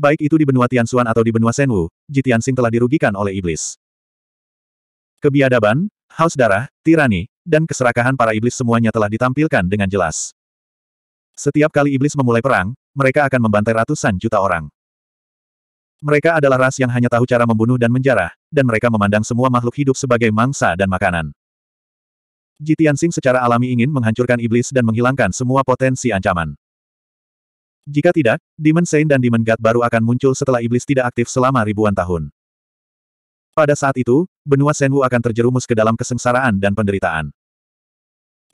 Baik itu di benua Tianxuan atau di benua Senwu, Jitiansing telah dirugikan oleh iblis. Kebiadaban, haus darah, tirani, dan keserakahan para iblis semuanya telah ditampilkan dengan jelas. Setiap kali iblis memulai perang, mereka akan membantai ratusan juta orang. Mereka adalah ras yang hanya tahu cara membunuh dan menjarah, dan mereka memandang semua makhluk hidup sebagai mangsa dan makanan. Jitiansing secara alami ingin menghancurkan iblis dan menghilangkan semua potensi ancaman. Jika tidak, Demon Saint dan Demon God baru akan muncul setelah iblis tidak aktif selama ribuan tahun. Pada saat itu, benua Senwu akan terjerumus ke dalam kesengsaraan dan penderitaan.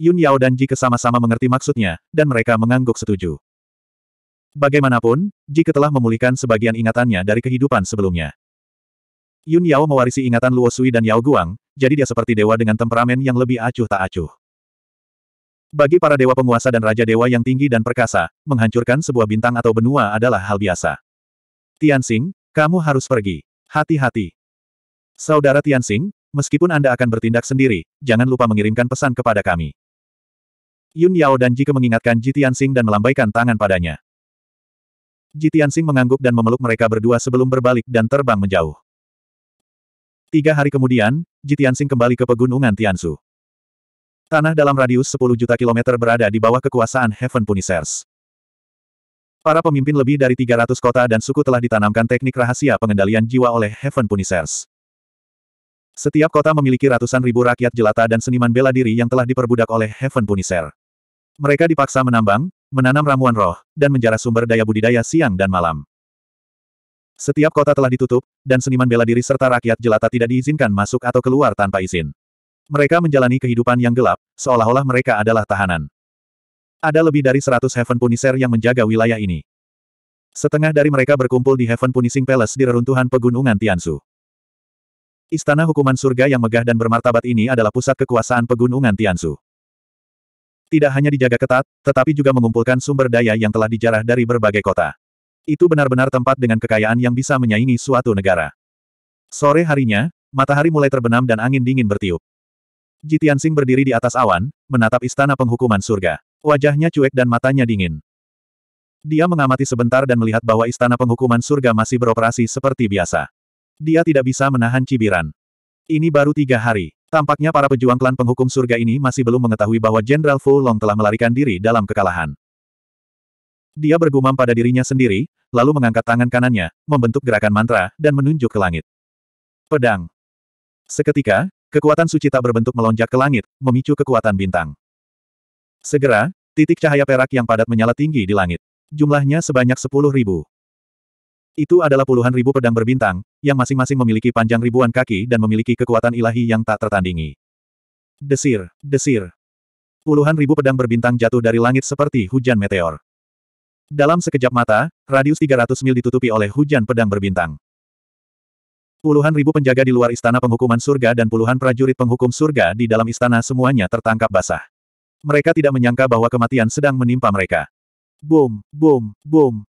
Yun Yao dan Ji sama-sama mengerti maksudnya, dan mereka mengangguk setuju. Bagaimanapun, Ji telah memulihkan sebagian ingatannya dari kehidupan sebelumnya. Yun Yao mewarisi ingatan Luo Sui dan Yao Guang, jadi dia seperti dewa dengan temperamen yang lebih acuh tak acuh. Bagi para dewa penguasa dan raja dewa yang tinggi dan perkasa, menghancurkan sebuah bintang atau benua adalah hal biasa. Tianxing, kamu harus pergi. Hati-hati. Saudara Tianxing, meskipun Anda akan bertindak sendiri, jangan lupa mengirimkan pesan kepada kami. Yun Yao dan Jike mengingatkan Ji Tianxing dan melambaikan tangan padanya. Ji Tianxing mengangguk dan memeluk mereka berdua sebelum berbalik dan terbang menjauh. Tiga hari kemudian, Ji Tianxing kembali ke pegunungan Tiansu. Tanah dalam radius 10 juta kilometer berada di bawah kekuasaan Heaven Punisers. Para pemimpin lebih dari 300 kota dan suku telah ditanamkan teknik rahasia pengendalian jiwa oleh Heaven Punisers. Setiap kota memiliki ratusan ribu rakyat jelata dan seniman bela diri yang telah diperbudak oleh Heaven Punisher. Mereka dipaksa menambang, menanam ramuan roh, dan menjara sumber daya budidaya siang dan malam. Setiap kota telah ditutup, dan seniman bela diri serta rakyat jelata tidak diizinkan masuk atau keluar tanpa izin. Mereka menjalani kehidupan yang gelap, seolah-olah mereka adalah tahanan. Ada lebih dari seratus Heaven Punisher yang menjaga wilayah ini. Setengah dari mereka berkumpul di Heaven Punishing Palace di reruntuhan pegunungan Tiansu. Istana hukuman surga yang megah dan bermartabat ini adalah pusat kekuasaan pegunungan Tiansu. Tidak hanya dijaga ketat, tetapi juga mengumpulkan sumber daya yang telah dijarah dari berbagai kota. Itu benar-benar tempat dengan kekayaan yang bisa menyaingi suatu negara. Sore harinya, matahari mulai terbenam dan angin dingin bertiup. Jitian Jitiansing berdiri di atas awan, menatap istana penghukuman surga. Wajahnya cuek dan matanya dingin. Dia mengamati sebentar dan melihat bahwa istana penghukuman surga masih beroperasi seperti biasa. Dia tidak bisa menahan cibiran. Ini baru tiga hari. Tampaknya para pejuang klan penghukum surga ini masih belum mengetahui bahwa Jenderal Fu Long telah melarikan diri dalam kekalahan. Dia bergumam pada dirinya sendiri, lalu mengangkat tangan kanannya, membentuk gerakan mantra, dan menunjuk ke langit. Pedang. Seketika, Kekuatan suci tak berbentuk melonjak ke langit, memicu kekuatan bintang. Segera, titik cahaya perak yang padat menyala tinggi di langit. Jumlahnya sebanyak sepuluh ribu. Itu adalah puluhan ribu pedang berbintang, yang masing-masing memiliki panjang ribuan kaki dan memiliki kekuatan ilahi yang tak tertandingi. Desir, desir. Puluhan ribu pedang berbintang jatuh dari langit seperti hujan meteor. Dalam sekejap mata, radius 300 mil ditutupi oleh hujan pedang berbintang. Puluhan ribu penjaga di luar istana penghukuman surga dan puluhan prajurit penghukum surga di dalam istana semuanya tertangkap basah. Mereka tidak menyangka bahwa kematian sedang menimpa mereka. Boom, boom, boom.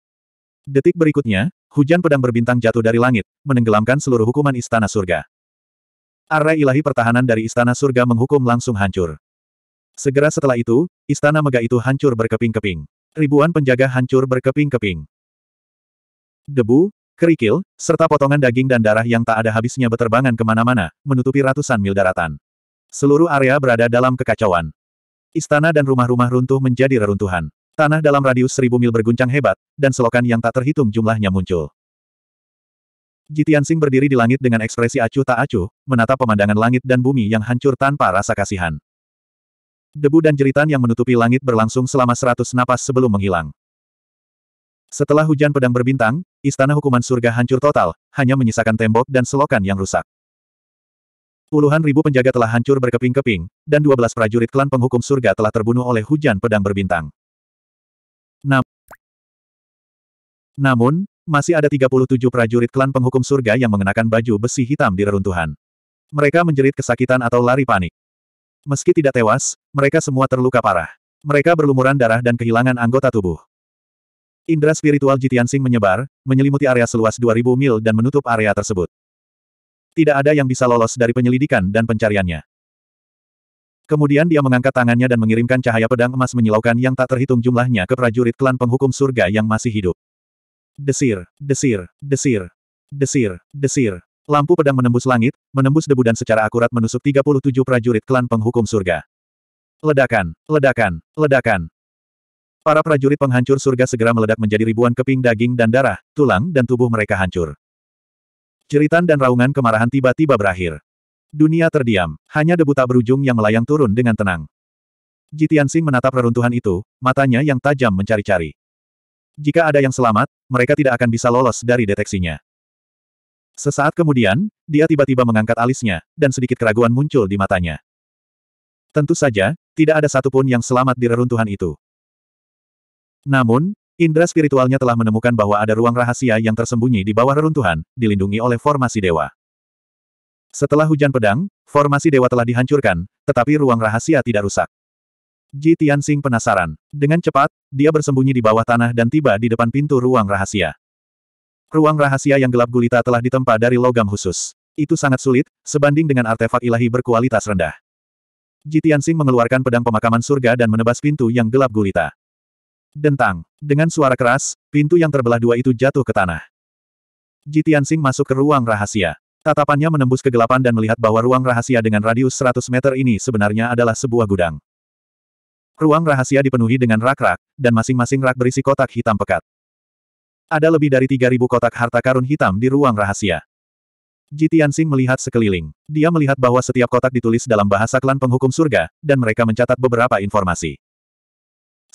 Detik berikutnya, hujan pedang berbintang jatuh dari langit, menenggelamkan seluruh hukuman istana surga. Arai ilahi pertahanan dari istana surga menghukum langsung hancur. Segera setelah itu, istana megah itu hancur berkeping-keping. Ribuan penjaga hancur berkeping-keping. Debu, kerikil, serta potongan daging dan darah yang tak ada habisnya beterbangan kemana-mana, menutupi ratusan mil daratan. Seluruh area berada dalam kekacauan. Istana dan rumah-rumah runtuh menjadi reruntuhan. Tanah dalam radius seribu mil berguncang hebat, dan selokan yang tak terhitung jumlahnya muncul. Jitiansing berdiri di langit dengan ekspresi acuh tak acuh, menatap pemandangan langit dan bumi yang hancur tanpa rasa kasihan. Debu dan jeritan yang menutupi langit berlangsung selama seratus napas sebelum menghilang. Setelah hujan pedang berbintang, Istana hukuman surga hancur total, hanya menyisakan tembok dan selokan yang rusak. Puluhan ribu penjaga telah hancur berkeping-keping, dan dua belas prajurit klan penghukum surga telah terbunuh oleh hujan pedang berbintang. Nam Namun, masih ada 37 prajurit klan penghukum surga yang mengenakan baju besi hitam di reruntuhan. Mereka menjerit kesakitan atau lari panik. Meski tidak tewas, mereka semua terluka parah. Mereka berlumuran darah dan kehilangan anggota tubuh. Indra spiritual Jitian Sing menyebar, menyelimuti area seluas 2000 mil dan menutup area tersebut. Tidak ada yang bisa lolos dari penyelidikan dan pencariannya. Kemudian dia mengangkat tangannya dan mengirimkan cahaya pedang emas menyilaukan yang tak terhitung jumlahnya ke prajurit klan penghukum surga yang masih hidup. Desir, desir, desir, desir, desir. Lampu pedang menembus langit, menembus debu dan secara akurat menusuk 37 prajurit klan penghukum surga. Ledakan, ledakan, ledakan. Para prajurit penghancur surga segera meledak menjadi ribuan keping daging dan darah, tulang dan tubuh mereka hancur. Jeritan dan raungan kemarahan tiba-tiba berakhir. Dunia terdiam, hanya debu tak berujung yang melayang turun dengan tenang. Jitiansing menatap reruntuhan itu, matanya yang tajam mencari-cari. Jika ada yang selamat, mereka tidak akan bisa lolos dari deteksinya. Sesaat kemudian, dia tiba-tiba mengangkat alisnya, dan sedikit keraguan muncul di matanya. Tentu saja, tidak ada satupun yang selamat di reruntuhan itu. Namun, indera spiritualnya telah menemukan bahwa ada ruang rahasia yang tersembunyi di bawah reruntuhan, dilindungi oleh formasi dewa. Setelah hujan pedang, formasi dewa telah dihancurkan, tetapi ruang rahasia tidak rusak. Ji Tianxing penasaran. Dengan cepat, dia bersembunyi di bawah tanah dan tiba di depan pintu ruang rahasia. Ruang rahasia yang gelap gulita telah ditempa dari logam khusus. Itu sangat sulit, sebanding dengan artefak ilahi berkualitas rendah. Ji Tianxing mengeluarkan pedang pemakaman surga dan menebas pintu yang gelap gulita. Dentang. Dengan suara keras, pintu yang terbelah dua itu jatuh ke tanah. Jitian Sing masuk ke ruang rahasia. Tatapannya menembus kegelapan dan melihat bahwa ruang rahasia dengan radius 100 meter ini sebenarnya adalah sebuah gudang. Ruang rahasia dipenuhi dengan rak-rak, dan masing-masing rak berisi kotak hitam pekat. Ada lebih dari 3.000 kotak harta karun hitam di ruang rahasia. Jitian Sing melihat sekeliling. Dia melihat bahwa setiap kotak ditulis dalam bahasa klan penghukum surga, dan mereka mencatat beberapa informasi.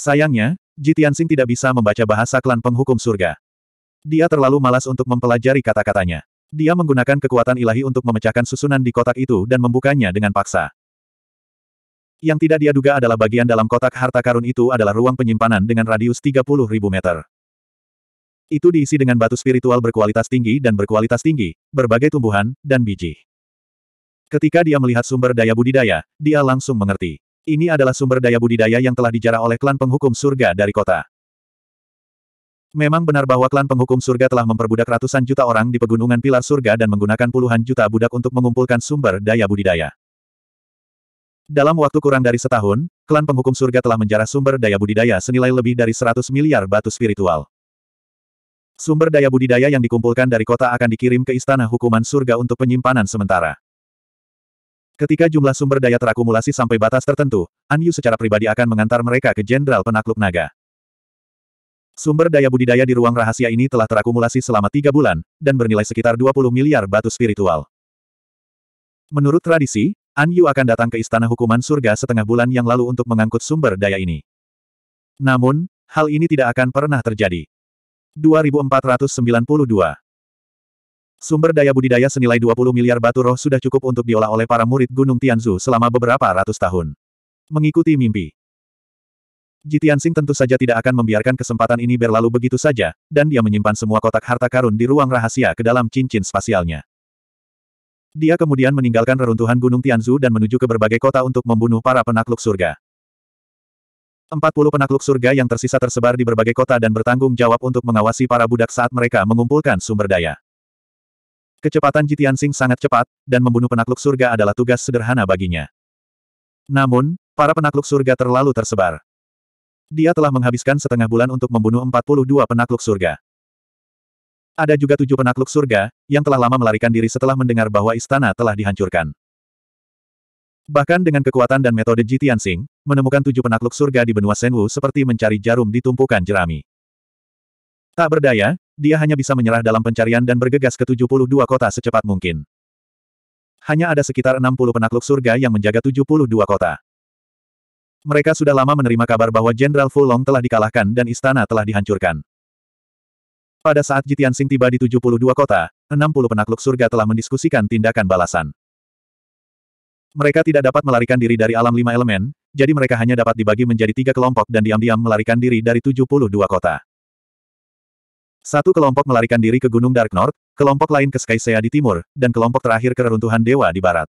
Sayangnya, Jitiansing tidak bisa membaca bahasa klan penghukum surga. Dia terlalu malas untuk mempelajari kata-katanya. Dia menggunakan kekuatan ilahi untuk memecahkan susunan di kotak itu dan membukanya dengan paksa. Yang tidak dia duga adalah bagian dalam kotak harta karun itu adalah ruang penyimpanan dengan radius 30.000 meter. Itu diisi dengan batu spiritual berkualitas tinggi dan berkualitas tinggi, berbagai tumbuhan, dan biji. Ketika dia melihat sumber daya budidaya, dia langsung mengerti. Ini adalah sumber daya budidaya yang telah dijarah oleh klan penghukum surga dari kota. Memang benar bahwa klan penghukum surga telah memperbudak ratusan juta orang di pegunungan pilar surga dan menggunakan puluhan juta budak untuk mengumpulkan sumber daya budidaya. Dalam waktu kurang dari setahun, klan penghukum surga telah menjarah sumber daya budidaya senilai lebih dari 100 miliar batu spiritual. Sumber daya budidaya yang dikumpulkan dari kota akan dikirim ke Istana Hukuman Surga untuk penyimpanan sementara. Ketika jumlah sumber daya terakumulasi sampai batas tertentu, An Yu secara pribadi akan mengantar mereka ke Jenderal Penakluk Naga. Sumber daya budidaya di ruang rahasia ini telah terakumulasi selama tiga bulan, dan bernilai sekitar 20 miliar batu spiritual. Menurut tradisi, An Yu akan datang ke Istana Hukuman Surga setengah bulan yang lalu untuk mengangkut sumber daya ini. Namun, hal ini tidak akan pernah terjadi. 2492 Sumber daya budidaya senilai 20 miliar batu roh sudah cukup untuk diolah oleh para murid Gunung Tianzu selama beberapa ratus tahun. Mengikuti mimpi. Jitiansing tentu saja tidak akan membiarkan kesempatan ini berlalu begitu saja, dan dia menyimpan semua kotak harta karun di ruang rahasia ke dalam cincin spasialnya. Dia kemudian meninggalkan reruntuhan Gunung Tianzu dan menuju ke berbagai kota untuk membunuh para penakluk surga. 40 penakluk surga yang tersisa tersebar di berbagai kota dan bertanggung jawab untuk mengawasi para budak saat mereka mengumpulkan sumber daya. Kecepatan Jitian Sing sangat cepat, dan membunuh penakluk surga adalah tugas sederhana baginya. Namun, para penakluk surga terlalu tersebar. Dia telah menghabiskan setengah bulan untuk membunuh 42 penakluk surga. Ada juga tujuh penakluk surga, yang telah lama melarikan diri setelah mendengar bahwa istana telah dihancurkan. Bahkan dengan kekuatan dan metode Jitian Sing, menemukan tujuh penakluk surga di benua Senwu seperti mencari jarum di tumpukan jerami. Tak berdaya, dia hanya bisa menyerah dalam pencarian dan bergegas ke 72 kota secepat mungkin. Hanya ada sekitar 60 penakluk surga yang menjaga 72 kota. Mereka sudah lama menerima kabar bahwa Jenderal Fulong telah dikalahkan dan istana telah dihancurkan. Pada saat Jitian Sing tiba di 72 kota, 60 penakluk surga telah mendiskusikan tindakan balasan. Mereka tidak dapat melarikan diri dari alam lima elemen, jadi mereka hanya dapat dibagi menjadi tiga kelompok dan diam-diam melarikan diri dari 72 kota. Satu kelompok melarikan diri ke Gunung Dark North, kelompok lain ke Skysea di timur, dan kelompok terakhir ke reruntuhan dewa di barat.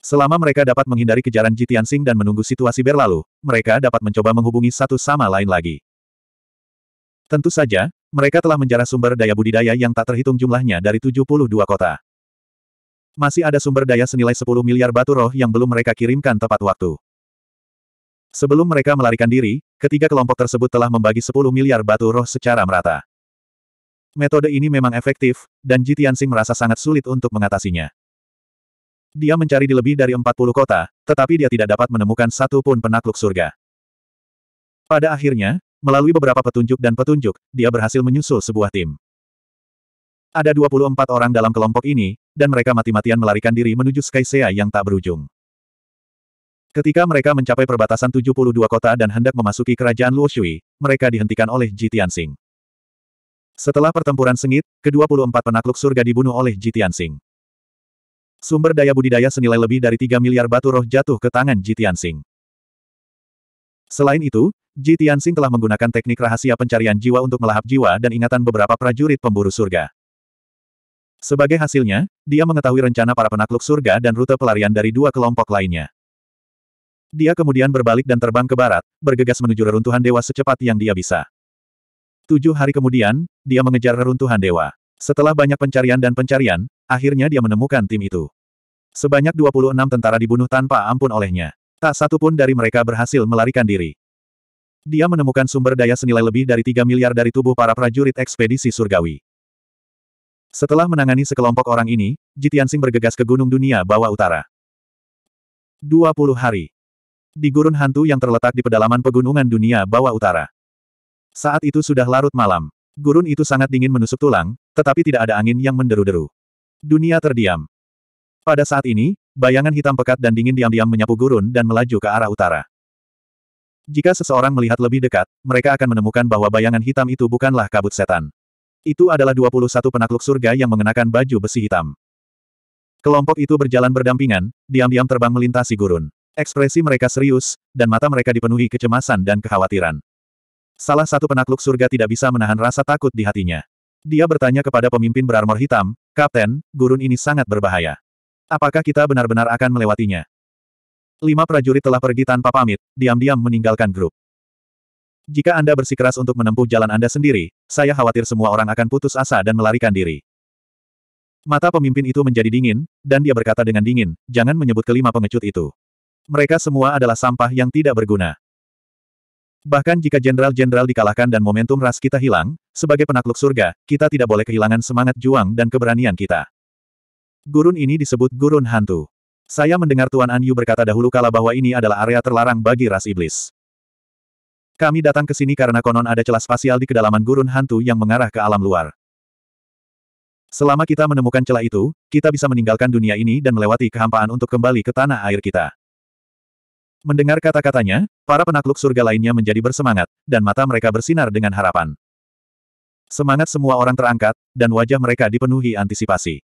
Selama mereka dapat menghindari kejaran Jitian Sing dan menunggu situasi berlalu, mereka dapat mencoba menghubungi satu sama lain lagi. Tentu saja, mereka telah menjarah sumber daya budidaya yang tak terhitung jumlahnya dari 72 kota. Masih ada sumber daya senilai 10 miliar batu roh yang belum mereka kirimkan tepat waktu. Sebelum mereka melarikan diri, ketiga kelompok tersebut telah membagi 10 miliar batu roh secara merata. Metode ini memang efektif, dan Ji Tianxing merasa sangat sulit untuk mengatasinya. Dia mencari di lebih dari 40 kota, tetapi dia tidak dapat menemukan satu pun penakluk surga. Pada akhirnya, melalui beberapa petunjuk dan petunjuk, dia berhasil menyusul sebuah tim. Ada 24 orang dalam kelompok ini, dan mereka mati-matian melarikan diri menuju Skysea yang tak berujung. Ketika mereka mencapai perbatasan 72 kota dan hendak memasuki kerajaan Luoshui, mereka dihentikan oleh Ji Tianxing. Setelah pertempuran sengit, ke-24 penakluk surga dibunuh oleh Ji Tianxing. Sumber daya budidaya senilai lebih dari 3 miliar batu roh jatuh ke tangan Ji Tianxing. Selain itu, Ji Tianxing telah menggunakan teknik rahasia pencarian jiwa untuk melahap jiwa dan ingatan beberapa prajurit pemburu surga. Sebagai hasilnya, dia mengetahui rencana para penakluk surga dan rute pelarian dari dua kelompok lainnya. Dia kemudian berbalik dan terbang ke barat, bergegas menuju reruntuhan dewa secepat yang dia bisa. Tujuh hari kemudian, dia mengejar reruntuhan dewa. Setelah banyak pencarian dan pencarian, akhirnya dia menemukan tim itu. Sebanyak 26 tentara dibunuh tanpa ampun olehnya. Tak satu pun dari mereka berhasil melarikan diri. Dia menemukan sumber daya senilai lebih dari 3 miliar dari tubuh para prajurit ekspedisi surgawi. Setelah menangani sekelompok orang ini, Jitiansing bergegas ke Gunung Dunia Bawah Utara. 20 hari. Di gurun hantu yang terletak di pedalaman pegunungan dunia bawah utara. Saat itu sudah larut malam. Gurun itu sangat dingin menusuk tulang, tetapi tidak ada angin yang menderu-deru. Dunia terdiam. Pada saat ini, bayangan hitam pekat dan dingin diam-diam menyapu gurun dan melaju ke arah utara. Jika seseorang melihat lebih dekat, mereka akan menemukan bahwa bayangan hitam itu bukanlah kabut setan. Itu adalah 21 penakluk surga yang mengenakan baju besi hitam. Kelompok itu berjalan berdampingan, diam-diam terbang melintasi gurun. Ekspresi mereka serius, dan mata mereka dipenuhi kecemasan dan kekhawatiran. Salah satu penakluk surga tidak bisa menahan rasa takut di hatinya. Dia bertanya kepada pemimpin berarmor hitam, Kapten, gurun ini sangat berbahaya. Apakah kita benar-benar akan melewatinya? Lima prajurit telah pergi tanpa pamit, diam-diam meninggalkan grup. Jika Anda bersikeras untuk menempuh jalan Anda sendiri, saya khawatir semua orang akan putus asa dan melarikan diri. Mata pemimpin itu menjadi dingin, dan dia berkata dengan dingin, jangan menyebut kelima pengecut itu. Mereka semua adalah sampah yang tidak berguna. Bahkan jika jenderal-jenderal dikalahkan dan momentum ras kita hilang, sebagai penakluk surga, kita tidak boleh kehilangan semangat juang dan keberanian kita. Gurun ini disebut gurun hantu. Saya mendengar Tuan Anyu berkata dahulu kala bahwa ini adalah area terlarang bagi ras iblis. Kami datang ke sini karena konon ada celah spasial di kedalaman gurun hantu yang mengarah ke alam luar. Selama kita menemukan celah itu, kita bisa meninggalkan dunia ini dan melewati kehampaan untuk kembali ke tanah air kita. Mendengar kata-katanya, para penakluk surga lainnya menjadi bersemangat, dan mata mereka bersinar dengan harapan. Semangat semua orang terangkat, dan wajah mereka dipenuhi antisipasi.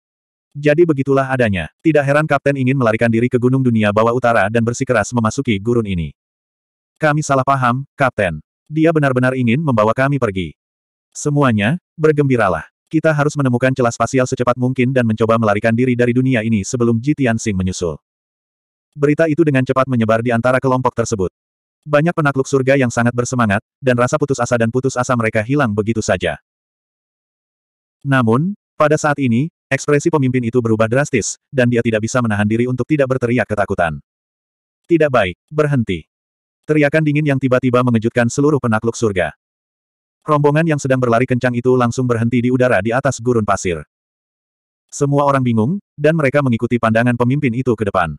Jadi begitulah adanya. Tidak heran kapten ingin melarikan diri ke gunung dunia bawah utara dan bersikeras memasuki gurun ini. Kami salah paham, kapten. Dia benar-benar ingin membawa kami pergi. Semuanya, bergembiralah. Kita harus menemukan celah spasial secepat mungkin dan mencoba melarikan diri dari dunia ini sebelum Jitian Sing menyusul. Berita itu dengan cepat menyebar di antara kelompok tersebut. Banyak penakluk surga yang sangat bersemangat, dan rasa putus asa dan putus asa mereka hilang begitu saja. Namun, pada saat ini, ekspresi pemimpin itu berubah drastis, dan dia tidak bisa menahan diri untuk tidak berteriak ketakutan. Tidak baik, berhenti. Teriakan dingin yang tiba-tiba mengejutkan seluruh penakluk surga. Rombongan yang sedang berlari kencang itu langsung berhenti di udara di atas gurun pasir. Semua orang bingung, dan mereka mengikuti pandangan pemimpin itu ke depan.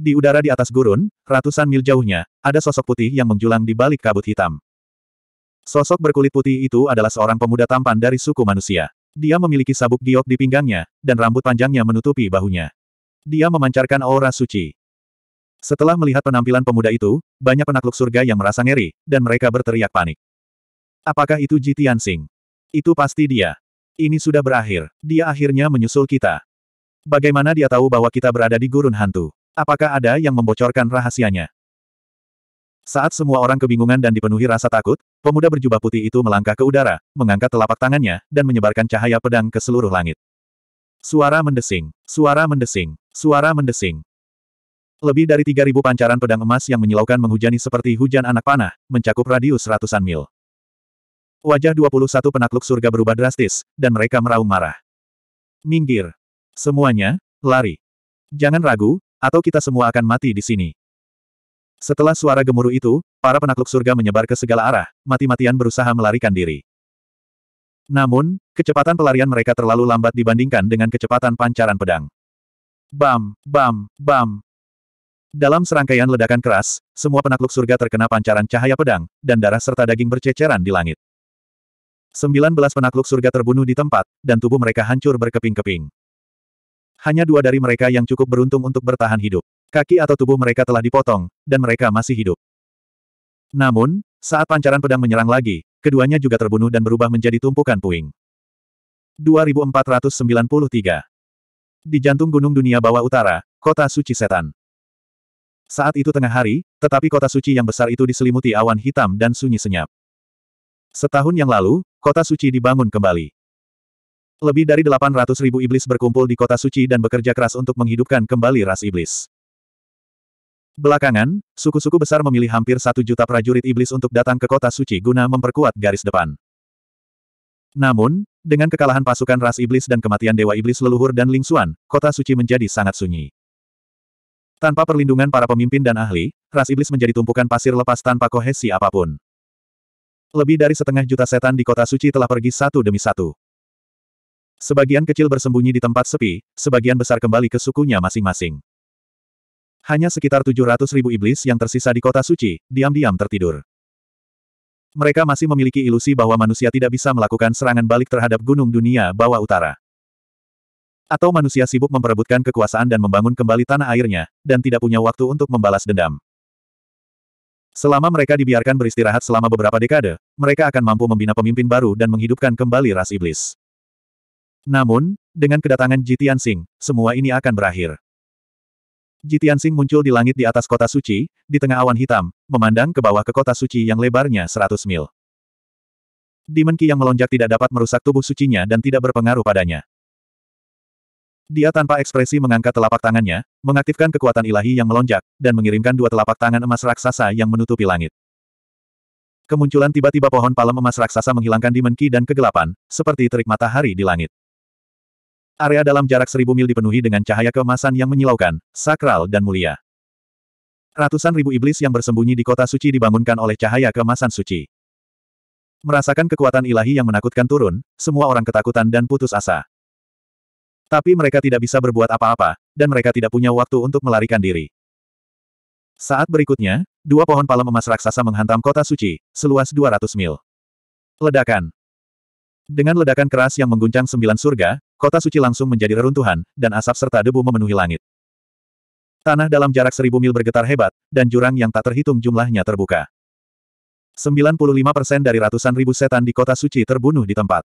Di udara di atas gurun, ratusan mil jauhnya, ada sosok putih yang menjulang di balik kabut hitam. Sosok berkulit putih itu adalah seorang pemuda tampan dari suku manusia. Dia memiliki sabuk giok di pinggangnya, dan rambut panjangnya menutupi bahunya. Dia memancarkan aura suci. Setelah melihat penampilan pemuda itu, banyak penakluk surga yang merasa ngeri, dan mereka berteriak panik. Apakah itu Ji Tianxing? Itu pasti dia. Ini sudah berakhir. Dia akhirnya menyusul kita. Bagaimana dia tahu bahwa kita berada di gurun hantu? Apakah ada yang membocorkan rahasianya? Saat semua orang kebingungan dan dipenuhi rasa takut, pemuda berjubah putih itu melangkah ke udara, mengangkat telapak tangannya, dan menyebarkan cahaya pedang ke seluruh langit. Suara mendesing, suara mendesing, suara mendesing. Lebih dari 3.000 pancaran pedang emas yang menyilaukan menghujani seperti hujan anak panah, mencakup radius ratusan mil. Wajah 21 penakluk surga berubah drastis, dan mereka meraung marah. Minggir. Semuanya, lari. Jangan ragu, atau kita semua akan mati di sini. Setelah suara gemuruh itu, para penakluk surga menyebar ke segala arah, mati-matian berusaha melarikan diri. Namun, kecepatan pelarian mereka terlalu lambat dibandingkan dengan kecepatan pancaran pedang. Bam, bam, bam. Dalam serangkaian ledakan keras, semua penakluk surga terkena pancaran cahaya pedang, dan darah serta daging berceceran di langit. Sembilan belas penakluk surga terbunuh di tempat, dan tubuh mereka hancur berkeping-keping. Hanya dua dari mereka yang cukup beruntung untuk bertahan hidup. Kaki atau tubuh mereka telah dipotong, dan mereka masih hidup. Namun, saat pancaran pedang menyerang lagi, keduanya juga terbunuh dan berubah menjadi tumpukan puing. 2493 Di jantung gunung dunia bawah utara, kota suci setan. Saat itu tengah hari, tetapi kota suci yang besar itu diselimuti awan hitam dan sunyi senyap. Setahun yang lalu, kota suci dibangun kembali. Lebih dari 800 ribu iblis berkumpul di kota suci dan bekerja keras untuk menghidupkan kembali ras iblis. Belakangan, suku-suku besar memilih hampir satu juta prajurit iblis untuk datang ke kota suci guna memperkuat garis depan. Namun, dengan kekalahan pasukan ras iblis dan kematian dewa iblis leluhur dan lingsuan, kota suci menjadi sangat sunyi. Tanpa perlindungan para pemimpin dan ahli, ras iblis menjadi tumpukan pasir lepas tanpa kohesi apapun. Lebih dari setengah juta setan di kota suci telah pergi satu demi satu. Sebagian kecil bersembunyi di tempat sepi, sebagian besar kembali ke sukunya masing-masing. Hanya sekitar 700 ribu iblis yang tersisa di kota suci, diam-diam tertidur. Mereka masih memiliki ilusi bahwa manusia tidak bisa melakukan serangan balik terhadap gunung dunia bawah utara. Atau manusia sibuk memperebutkan kekuasaan dan membangun kembali tanah airnya, dan tidak punya waktu untuk membalas dendam. Selama mereka dibiarkan beristirahat selama beberapa dekade, mereka akan mampu membina pemimpin baru dan menghidupkan kembali ras iblis. Namun, dengan kedatangan Ji Tianxing, semua ini akan berakhir. Ji Tianxing muncul di langit di atas kota suci, di tengah awan hitam, memandang ke bawah ke kota suci yang lebarnya 100 mil. Demon Ki yang melonjak tidak dapat merusak tubuh sucinya dan tidak berpengaruh padanya. Dia tanpa ekspresi mengangkat telapak tangannya, mengaktifkan kekuatan ilahi yang melonjak, dan mengirimkan dua telapak tangan emas raksasa yang menutupi langit. Kemunculan tiba-tiba pohon palem emas raksasa menghilangkan Demon Ki dan kegelapan, seperti terik matahari di langit. Area dalam jarak seribu mil dipenuhi dengan cahaya keemasan yang menyilaukan, sakral dan mulia. Ratusan ribu iblis yang bersembunyi di kota suci dibangunkan oleh cahaya keemasan suci. Merasakan kekuatan ilahi yang menakutkan turun, semua orang ketakutan dan putus asa. Tapi mereka tidak bisa berbuat apa-apa, dan mereka tidak punya waktu untuk melarikan diri. Saat berikutnya, dua pohon palem emas raksasa menghantam kota suci, seluas 200 mil. Ledakan, dengan ledakan keras yang mengguncang sembilan surga, Kota suci langsung menjadi reruntuhan, dan asap serta debu memenuhi langit. Tanah dalam jarak seribu mil bergetar hebat, dan jurang yang tak terhitung jumlahnya terbuka. 95% dari ratusan ribu setan di kota suci terbunuh di tempat.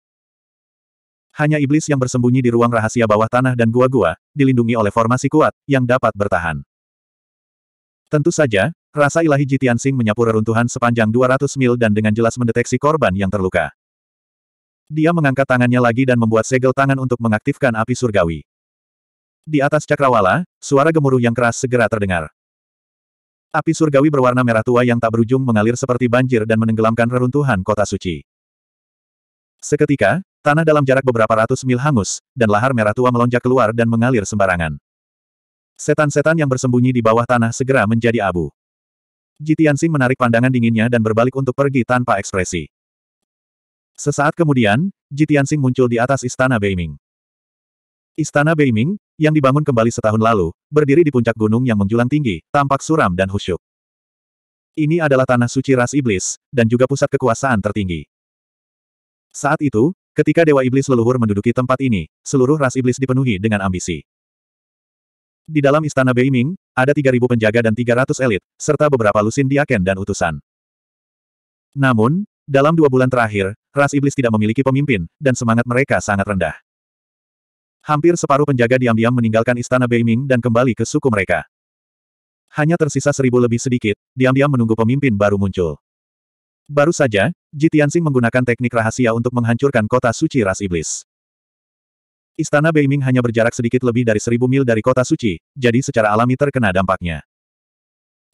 Hanya iblis yang bersembunyi di ruang rahasia bawah tanah dan gua-gua, dilindungi oleh formasi kuat, yang dapat bertahan. Tentu saja, rasa ilahi Jitian Sing menyapu reruntuhan sepanjang 200 mil dan dengan jelas mendeteksi korban yang terluka. Dia mengangkat tangannya lagi dan membuat segel tangan untuk mengaktifkan api surgawi. Di atas cakrawala, suara gemuruh yang keras segera terdengar. Api surgawi berwarna merah tua yang tak berujung mengalir seperti banjir dan menenggelamkan reruntuhan kota suci. Seketika, tanah dalam jarak beberapa ratus mil hangus, dan lahar merah tua melonjak keluar dan mengalir sembarangan. Setan-setan yang bersembunyi di bawah tanah segera menjadi abu. Jitiansing menarik pandangan dinginnya dan berbalik untuk pergi tanpa ekspresi. Sesaat kemudian, Ji Tianxing muncul di atas Istana Beiming. Istana Beiming, yang dibangun kembali setahun lalu, berdiri di puncak gunung yang menjulang tinggi, tampak suram dan khusyuk. Ini adalah tanah suci ras iblis, dan juga pusat kekuasaan tertinggi. Saat itu, ketika Dewa Iblis leluhur menduduki tempat ini, seluruh ras iblis dipenuhi dengan ambisi. Di dalam istana Beiming, ada 3.000 penjaga dan 300 elit, serta beberapa lusin diaken dan utusan. Namun, dalam dua bulan terakhir, ras iblis tidak memiliki pemimpin, dan semangat mereka sangat rendah. Hampir separuh penjaga diam-diam meninggalkan istana Beiming dan kembali ke suku mereka. Hanya tersisa seribu lebih sedikit, diam-diam menunggu pemimpin baru muncul. Baru saja, Ji menggunakan teknik rahasia untuk menghancurkan kota suci ras iblis. Istana Beiming hanya berjarak sedikit lebih dari seribu mil dari kota suci, jadi secara alami terkena dampaknya.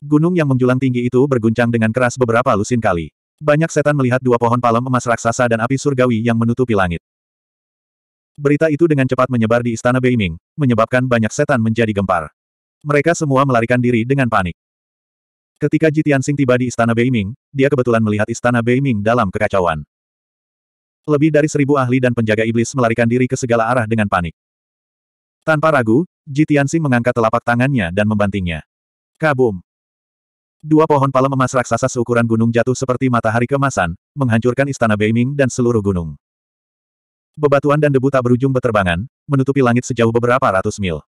Gunung yang menjulang tinggi itu berguncang dengan keras beberapa lusin kali. Banyak setan melihat dua pohon palem emas raksasa dan api surgawi yang menutupi langit. Berita itu dengan cepat menyebar di istana Beiming, menyebabkan banyak setan menjadi gempar. Mereka semua melarikan diri dengan panik. Ketika Jitian Sing tiba di istana Beiming, dia kebetulan melihat istana Beiming dalam kekacauan. Lebih dari seribu ahli dan penjaga iblis melarikan diri ke segala arah dengan panik. Tanpa ragu, Jitian Sing mengangkat telapak tangannya dan membantingnya. Kabum! Dua pohon palem emas raksasa seukuran gunung jatuh seperti matahari kemasan, menghancurkan istana Beiming dan seluruh gunung. Bebatuan dan debu tak berujung beterbangan, menutupi langit sejauh beberapa ratus mil.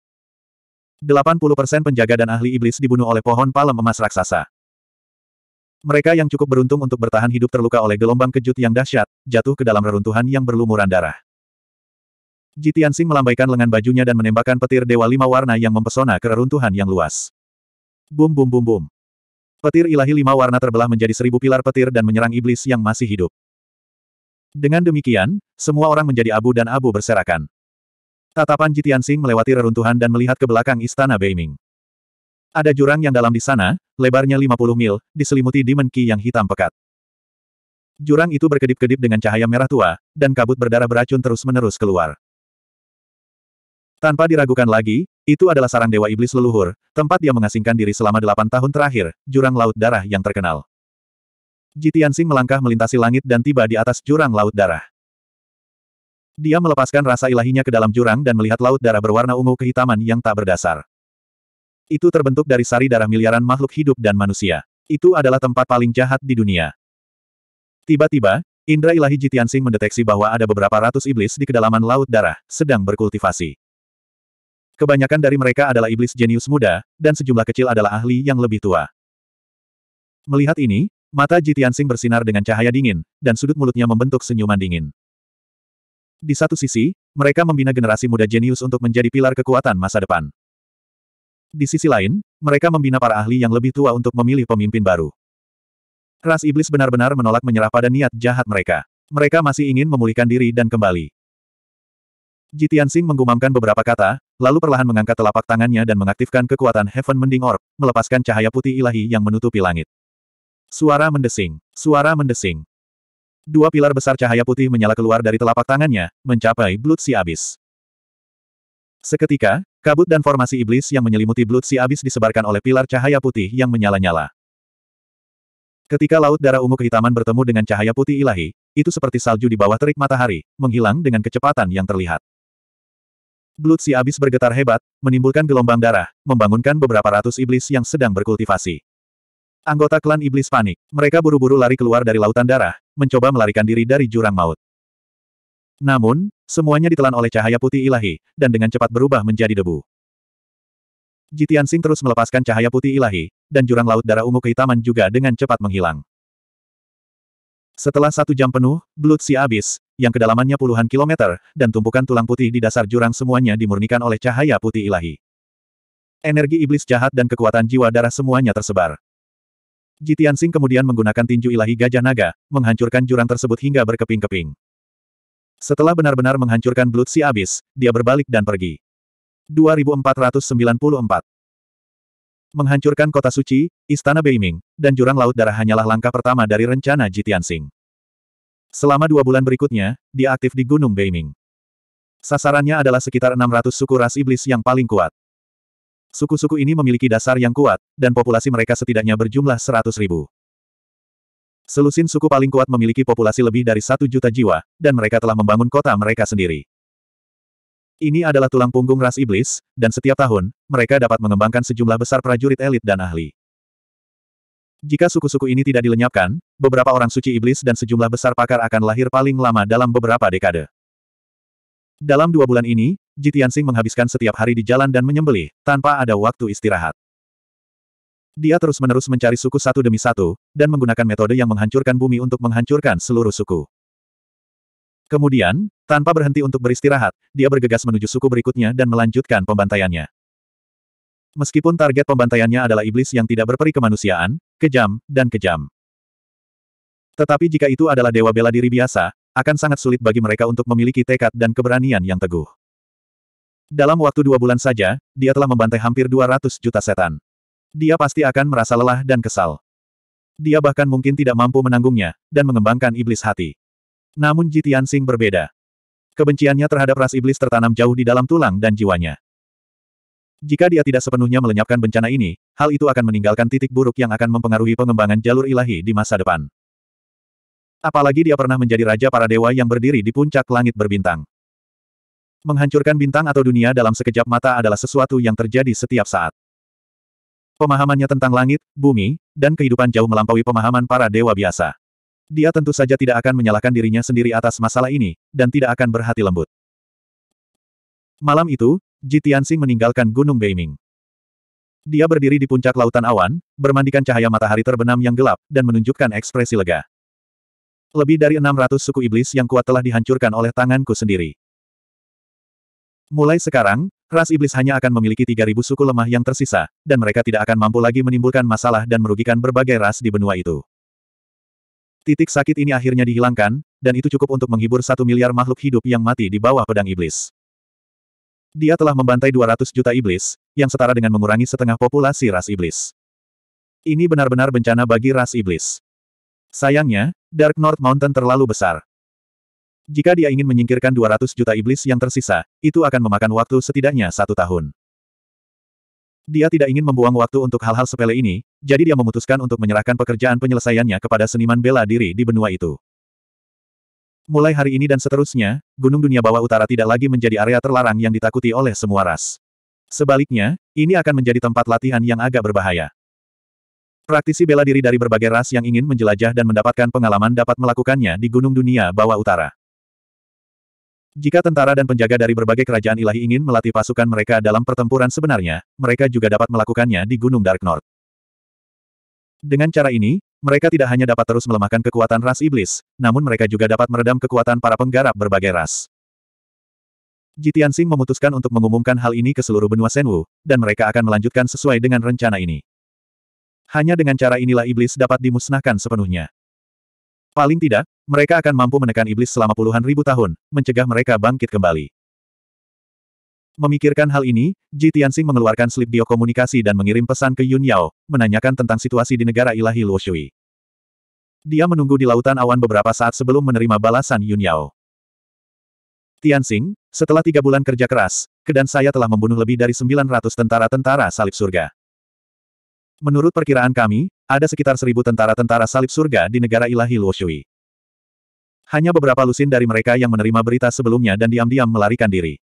80% penjaga dan ahli iblis dibunuh oleh pohon palem emas raksasa. Mereka yang cukup beruntung untuk bertahan hidup terluka oleh gelombang kejut yang dahsyat, jatuh ke dalam reruntuhan yang berlumuran darah. Jitian Sing melambaikan lengan bajunya dan menembakkan petir dewa lima warna yang mempesona ke reruntuhan yang luas. Bum bum bum bum. Petir ilahi lima warna terbelah menjadi seribu pilar petir dan menyerang iblis yang masih hidup. Dengan demikian, semua orang menjadi abu dan abu berserakan. Tatapan Jitian Sing melewati reruntuhan dan melihat ke belakang istana Beiming. Ada jurang yang dalam di sana, lebarnya 50 mil, diselimuti demon ki yang hitam pekat. Jurang itu berkedip-kedip dengan cahaya merah tua, dan kabut berdarah beracun terus-menerus keluar. Tanpa diragukan lagi, itu adalah sarang dewa iblis leluhur, tempat dia mengasingkan diri selama delapan tahun terakhir, jurang laut darah yang terkenal. Jitiansing melangkah melintasi langit dan tiba di atas jurang laut darah. Dia melepaskan rasa ilahinya ke dalam jurang dan melihat laut darah berwarna ungu kehitaman yang tak berdasar. Itu terbentuk dari sari darah miliaran makhluk hidup dan manusia. Itu adalah tempat paling jahat di dunia. Tiba-tiba, Indra ilahi Jitiansing mendeteksi bahwa ada beberapa ratus iblis di kedalaman laut darah, sedang berkultivasi. Kebanyakan dari mereka adalah iblis jenius muda, dan sejumlah kecil adalah ahli yang lebih tua. Melihat ini, mata Jitiansing bersinar dengan cahaya dingin, dan sudut mulutnya membentuk senyuman dingin. Di satu sisi, mereka membina generasi muda jenius untuk menjadi pilar kekuatan masa depan. Di sisi lain, mereka membina para ahli yang lebih tua untuk memilih pemimpin baru. Ras iblis benar-benar menolak menyerah pada niat jahat mereka. Mereka masih ingin memulihkan diri dan kembali. Ji Tianxing menggumamkan beberapa kata, lalu perlahan mengangkat telapak tangannya dan mengaktifkan kekuatan Heaven Mending Orb, melepaskan cahaya putih ilahi yang menutupi langit. Suara mendesing, suara mendesing. Dua pilar besar cahaya putih menyala keluar dari telapak tangannya, mencapai Blood Sea Abyss. Seketika, kabut dan formasi iblis yang menyelimuti Blood Sea Abyss disebarkan oleh pilar cahaya putih yang menyala-nyala. Ketika laut darah ungu kehitaman bertemu dengan cahaya putih ilahi, itu seperti salju di bawah terik matahari, menghilang dengan kecepatan yang terlihat. Blood si abis bergetar hebat, menimbulkan gelombang darah, membangunkan beberapa ratus iblis yang sedang berkultivasi. Anggota klan iblis panik. Mereka buru-buru lari keluar dari lautan darah, mencoba melarikan diri dari jurang maut. Namun, semuanya ditelan oleh cahaya putih ilahi, dan dengan cepat berubah menjadi debu. Jitian Sing terus melepaskan cahaya putih ilahi, dan jurang laut darah ungu kehitaman juga dengan cepat menghilang. Setelah satu jam penuh, Blood si abis, yang kedalamannya puluhan kilometer, dan tumpukan tulang putih di dasar jurang semuanya dimurnikan oleh cahaya putih ilahi. Energi iblis jahat dan kekuatan jiwa darah semuanya tersebar. Jitian Sing kemudian menggunakan tinju ilahi gajah naga, menghancurkan jurang tersebut hingga berkeping-keping. Setelah benar-benar menghancurkan Blood si abis, dia berbalik dan pergi. 2494 Menghancurkan kota suci, istana Beiming, dan jurang laut darah hanyalah langkah pertama dari rencana Jitian Sing. Selama dua bulan berikutnya, dia aktif di Gunung Beiming. Sasarannya adalah sekitar 600 suku ras iblis yang paling kuat. Suku-suku ini memiliki dasar yang kuat, dan populasi mereka setidaknya berjumlah 100 ribu. Selusin suku paling kuat memiliki populasi lebih dari satu juta jiwa, dan mereka telah membangun kota mereka sendiri. Ini adalah tulang punggung ras iblis, dan setiap tahun, mereka dapat mengembangkan sejumlah besar prajurit elit dan ahli. Jika suku-suku ini tidak dilenyapkan, beberapa orang suci iblis dan sejumlah besar pakar akan lahir paling lama dalam beberapa dekade. Dalam dua bulan ini, Jitiansing menghabiskan setiap hari di jalan dan menyembelih, tanpa ada waktu istirahat. Dia terus-menerus mencari suku satu demi satu, dan menggunakan metode yang menghancurkan bumi untuk menghancurkan seluruh suku. Kemudian, tanpa berhenti untuk beristirahat, dia bergegas menuju suku berikutnya dan melanjutkan pembantaiannya. Meskipun target pembantaiannya adalah iblis yang tidak berperi kemanusiaan, kejam, dan kejam. Tetapi jika itu adalah dewa bela diri biasa, akan sangat sulit bagi mereka untuk memiliki tekad dan keberanian yang teguh. Dalam waktu dua bulan saja, dia telah membantai hampir 200 juta setan. Dia pasti akan merasa lelah dan kesal. Dia bahkan mungkin tidak mampu menanggungnya, dan mengembangkan iblis hati. Namun Jitian Sing berbeda. Kebenciannya terhadap ras iblis tertanam jauh di dalam tulang dan jiwanya. Jika dia tidak sepenuhnya melenyapkan bencana ini, hal itu akan meninggalkan titik buruk yang akan mempengaruhi pengembangan jalur ilahi di masa depan. Apalagi dia pernah menjadi raja para dewa yang berdiri di puncak langit berbintang. Menghancurkan bintang atau dunia dalam sekejap mata adalah sesuatu yang terjadi setiap saat. Pemahamannya tentang langit, bumi, dan kehidupan jauh melampaui pemahaman para dewa biasa. Dia tentu saja tidak akan menyalahkan dirinya sendiri atas masalah ini, dan tidak akan berhati lembut. Malam itu, Ji meninggalkan Gunung Beiming. Dia berdiri di puncak lautan awan, bermandikan cahaya matahari terbenam yang gelap, dan menunjukkan ekspresi lega. Lebih dari 600 suku iblis yang kuat telah dihancurkan oleh tanganku sendiri. Mulai sekarang, ras iblis hanya akan memiliki 3.000 suku lemah yang tersisa, dan mereka tidak akan mampu lagi menimbulkan masalah dan merugikan berbagai ras di benua itu. Titik sakit ini akhirnya dihilangkan, dan itu cukup untuk menghibur satu miliar makhluk hidup yang mati di bawah pedang iblis. Dia telah membantai 200 juta iblis, yang setara dengan mengurangi setengah populasi ras iblis. Ini benar-benar bencana bagi ras iblis. Sayangnya, Dark North Mountain terlalu besar. Jika dia ingin menyingkirkan 200 juta iblis yang tersisa, itu akan memakan waktu setidaknya satu tahun. Dia tidak ingin membuang waktu untuk hal-hal sepele ini, jadi dia memutuskan untuk menyerahkan pekerjaan penyelesaiannya kepada seniman bela diri di benua itu. Mulai hari ini dan seterusnya, Gunung Dunia Bawah Utara tidak lagi menjadi area terlarang yang ditakuti oleh semua ras. Sebaliknya, ini akan menjadi tempat latihan yang agak berbahaya. Praktisi bela diri dari berbagai ras yang ingin menjelajah dan mendapatkan pengalaman dapat melakukannya di Gunung Dunia Bawah Utara. Jika tentara dan penjaga dari berbagai kerajaan ilahi ingin melatih pasukan mereka dalam pertempuran sebenarnya, mereka juga dapat melakukannya di Gunung Dark North. Dengan cara ini, mereka tidak hanya dapat terus melemahkan kekuatan ras iblis, namun mereka juga dapat meredam kekuatan para penggarap berbagai ras. Jitian Sing memutuskan untuk mengumumkan hal ini ke seluruh benua Senwu, dan mereka akan melanjutkan sesuai dengan rencana ini. Hanya dengan cara inilah iblis dapat dimusnahkan sepenuhnya. Paling tidak, mereka akan mampu menekan iblis selama puluhan ribu tahun, mencegah mereka bangkit kembali. Memikirkan hal ini, Ji Tianxing mengeluarkan slip biokomunikasi dan mengirim pesan ke Yun Yao, menanyakan tentang situasi di negara ilahi Luoshui. Dia menunggu di lautan awan beberapa saat sebelum menerima balasan Yun Yao. Tianxing, setelah tiga bulan kerja keras, Kedan saya telah membunuh lebih dari 900 tentara-tentara salib surga. Menurut perkiraan kami, ada sekitar seribu tentara-tentara salib surga di negara ilahi Luoshui. Hanya beberapa lusin dari mereka yang menerima berita sebelumnya dan diam-diam melarikan diri.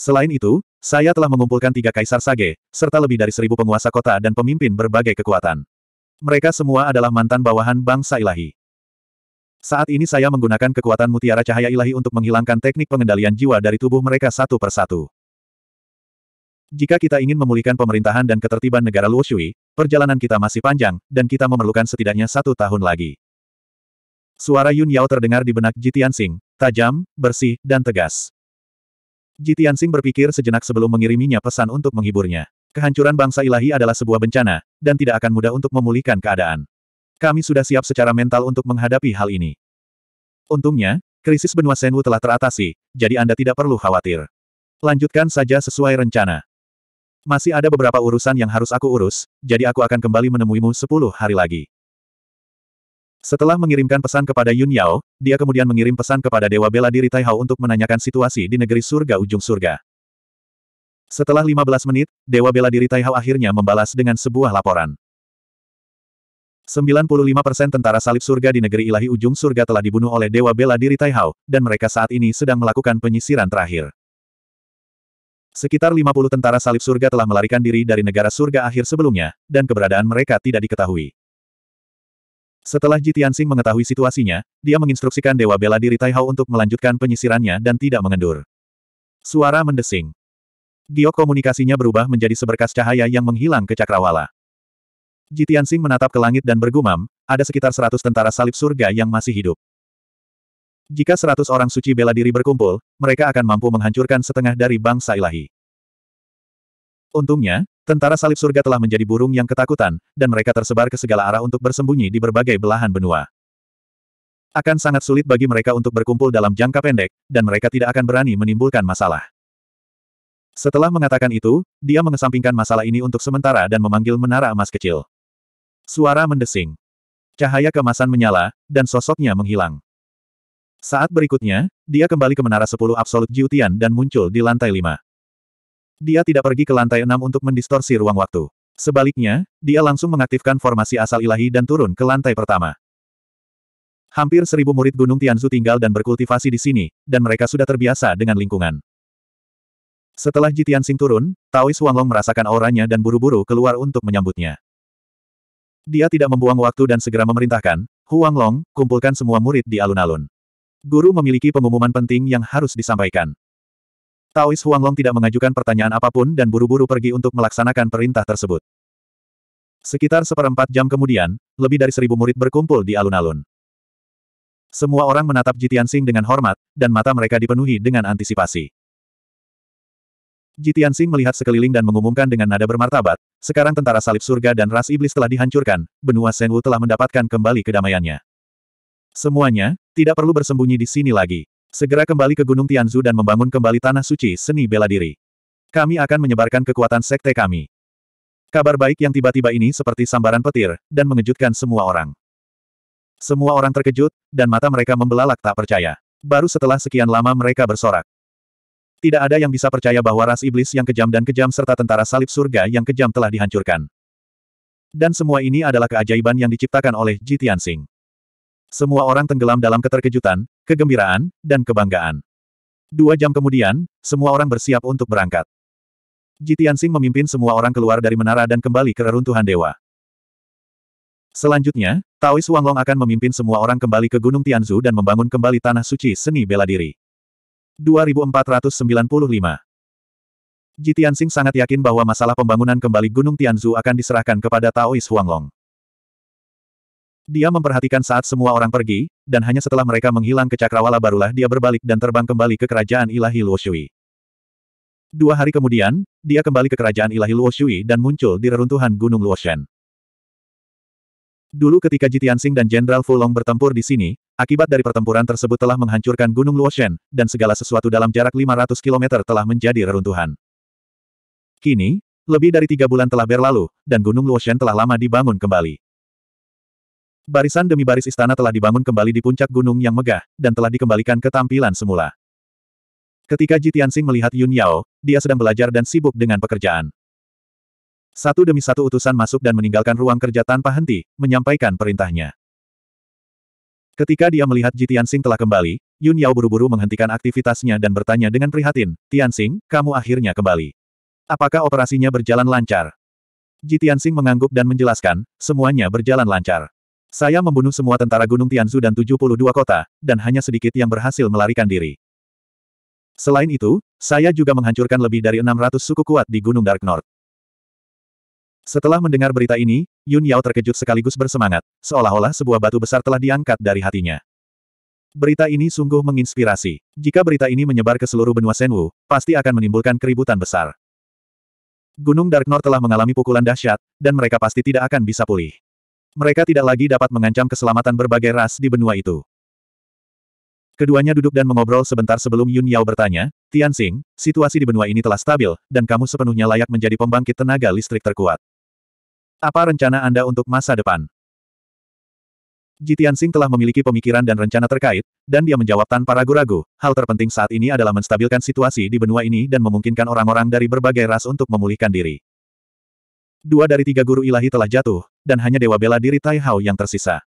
Selain itu, saya telah mengumpulkan tiga kaisar sage, serta lebih dari seribu penguasa kota dan pemimpin berbagai kekuatan. Mereka semua adalah mantan bawahan bangsa ilahi. Saat ini saya menggunakan kekuatan mutiara cahaya ilahi untuk menghilangkan teknik pengendalian jiwa dari tubuh mereka satu persatu. Jika kita ingin memulihkan pemerintahan dan ketertiban negara Luoshui, perjalanan kita masih panjang, dan kita memerlukan setidaknya satu tahun lagi. Suara Yun Yao terdengar di benak Jitian Sing, tajam, bersih, dan tegas. Ji Tianxing berpikir sejenak sebelum mengiriminya pesan untuk menghiburnya. Kehancuran bangsa ilahi adalah sebuah bencana, dan tidak akan mudah untuk memulihkan keadaan. Kami sudah siap secara mental untuk menghadapi hal ini. Untungnya, krisis benua Senwu telah teratasi, jadi Anda tidak perlu khawatir. Lanjutkan saja sesuai rencana. Masih ada beberapa urusan yang harus aku urus, jadi aku akan kembali menemuimu sepuluh hari lagi. Setelah mengirimkan pesan kepada Yun Yao, dia kemudian mengirim pesan kepada Dewa Bela Diri Tai Hao untuk menanyakan situasi di negeri surga ujung surga. Setelah 15 menit, Dewa Bela Diri Tai Hao akhirnya membalas dengan sebuah laporan. 95% tentara salib surga di negeri ilahi ujung surga telah dibunuh oleh Dewa Bela Diri Hao, dan mereka saat ini sedang melakukan penyisiran terakhir. Sekitar 50 tentara salib surga telah melarikan diri dari negara surga akhir sebelumnya, dan keberadaan mereka tidak diketahui. Setelah Ji Tianxing mengetahui situasinya, dia menginstruksikan Dewa Bela Diri Taihao untuk melanjutkan penyisirannya dan tidak mengendur. Suara mendesing. Giok komunikasinya berubah menjadi seberkas cahaya yang menghilang ke cakrawala. Ji Tianxing menatap ke langit dan bergumam, ada sekitar seratus tentara salib surga yang masih hidup. Jika seratus orang suci bela diri berkumpul, mereka akan mampu menghancurkan setengah dari bangsa ilahi. Untungnya, Tentara salib surga telah menjadi burung yang ketakutan, dan mereka tersebar ke segala arah untuk bersembunyi di berbagai belahan benua. Akan sangat sulit bagi mereka untuk berkumpul dalam jangka pendek, dan mereka tidak akan berani menimbulkan masalah. Setelah mengatakan itu, dia mengesampingkan masalah ini untuk sementara dan memanggil menara emas kecil. Suara mendesing. Cahaya kemasan menyala, dan sosoknya menghilang. Saat berikutnya, dia kembali ke menara 10 Absolut Jiutian dan muncul di lantai 5. Dia tidak pergi ke lantai enam untuk mendistorsi ruang waktu. Sebaliknya, dia langsung mengaktifkan formasi asal ilahi dan turun ke lantai pertama. Hampir seribu murid Gunung Tianzu tinggal dan berkultivasi di sini, dan mereka sudah terbiasa dengan lingkungan. Setelah Jitian Sing turun, Taois Wanglong merasakan auranya dan buru-buru keluar untuk menyambutnya. Dia tidak membuang waktu dan segera memerintahkan, Huanglong, kumpulkan semua murid di alun-alun. Guru memiliki pengumuman penting yang harus disampaikan. Taois Huanglong tidak mengajukan pertanyaan apapun dan buru-buru pergi untuk melaksanakan perintah tersebut. Sekitar seperempat jam kemudian, lebih dari seribu murid berkumpul di alun-alun. Semua orang menatap Jitian Sing dengan hormat, dan mata mereka dipenuhi dengan antisipasi. Jitian Sing melihat sekeliling dan mengumumkan dengan nada bermartabat, sekarang tentara salib surga dan ras iblis telah dihancurkan, benua Senwu telah mendapatkan kembali kedamaiannya. Semuanya, tidak perlu bersembunyi di sini lagi. Segera kembali ke Gunung Tianzu dan membangun kembali Tanah Suci Seni Bela Diri. Kami akan menyebarkan kekuatan sekte kami. Kabar baik yang tiba-tiba ini seperti sambaran petir, dan mengejutkan semua orang. Semua orang terkejut, dan mata mereka membelalak tak percaya. Baru setelah sekian lama mereka bersorak. Tidak ada yang bisa percaya bahwa ras iblis yang kejam dan kejam serta tentara salib surga yang kejam telah dihancurkan. Dan semua ini adalah keajaiban yang diciptakan oleh Ji Tianxing. Semua orang tenggelam dalam keterkejutan, kegembiraan, dan kebanggaan. Dua jam kemudian, semua orang bersiap untuk berangkat. Sing memimpin semua orang keluar dari menara dan kembali ke reruntuhan dewa. Selanjutnya, Taois Wanglong akan memimpin semua orang kembali ke Gunung Tianzu dan membangun kembali tanah suci seni bela diri. 2495 Sing sangat yakin bahwa masalah pembangunan kembali Gunung Tianzu akan diserahkan kepada Taois Huanglong. Dia memperhatikan saat semua orang pergi, dan hanya setelah mereka menghilang ke Cakrawala barulah dia berbalik dan terbang kembali ke kerajaan ilahi Luoshui. Dua hari kemudian, dia kembali ke kerajaan ilahi Luoshui dan muncul di reruntuhan Gunung Luoshen. Dulu ketika Jitiansing dan Jenderal Fulong bertempur di sini, akibat dari pertempuran tersebut telah menghancurkan Gunung Luoshen, dan segala sesuatu dalam jarak 500 km telah menjadi reruntuhan. Kini, lebih dari tiga bulan telah berlalu, dan Gunung Luoshen telah lama dibangun kembali. Barisan demi baris istana telah dibangun kembali di puncak gunung yang megah, dan telah dikembalikan ke tampilan semula. Ketika Ji Tianxing melihat Yun Yao, dia sedang belajar dan sibuk dengan pekerjaan. Satu demi satu utusan masuk dan meninggalkan ruang kerja tanpa henti, menyampaikan perintahnya. Ketika dia melihat Ji Tianxing telah kembali, Yun Yao buru-buru menghentikan aktivitasnya dan bertanya dengan prihatin, Tianxing, kamu akhirnya kembali. Apakah operasinya berjalan lancar? Ji Tianxing mengangguk dan menjelaskan, semuanya berjalan lancar. Saya membunuh semua tentara Gunung Tianzu dan 72 kota, dan hanya sedikit yang berhasil melarikan diri. Selain itu, saya juga menghancurkan lebih dari 600 suku kuat di Gunung Dark North. Setelah mendengar berita ini, Yun Yao terkejut sekaligus bersemangat, seolah-olah sebuah batu besar telah diangkat dari hatinya. Berita ini sungguh menginspirasi. Jika berita ini menyebar ke seluruh benua Senwu, pasti akan menimbulkan keributan besar. Gunung Dark North telah mengalami pukulan dahsyat, dan mereka pasti tidak akan bisa pulih. Mereka tidak lagi dapat mengancam keselamatan berbagai ras di benua itu. Keduanya duduk dan mengobrol sebentar sebelum Yun Yao bertanya, Tian Xing, situasi di benua ini telah stabil, dan kamu sepenuhnya layak menjadi pembangkit tenaga listrik terkuat. Apa rencana Anda untuk masa depan? Ji Tianxing telah memiliki pemikiran dan rencana terkait, dan dia menjawab tanpa ragu-ragu, hal terpenting saat ini adalah menstabilkan situasi di benua ini dan memungkinkan orang-orang dari berbagai ras untuk memulihkan diri. Dua dari tiga guru ilahi telah jatuh, dan hanya Dewa Bela Diri Tai Hao yang tersisa.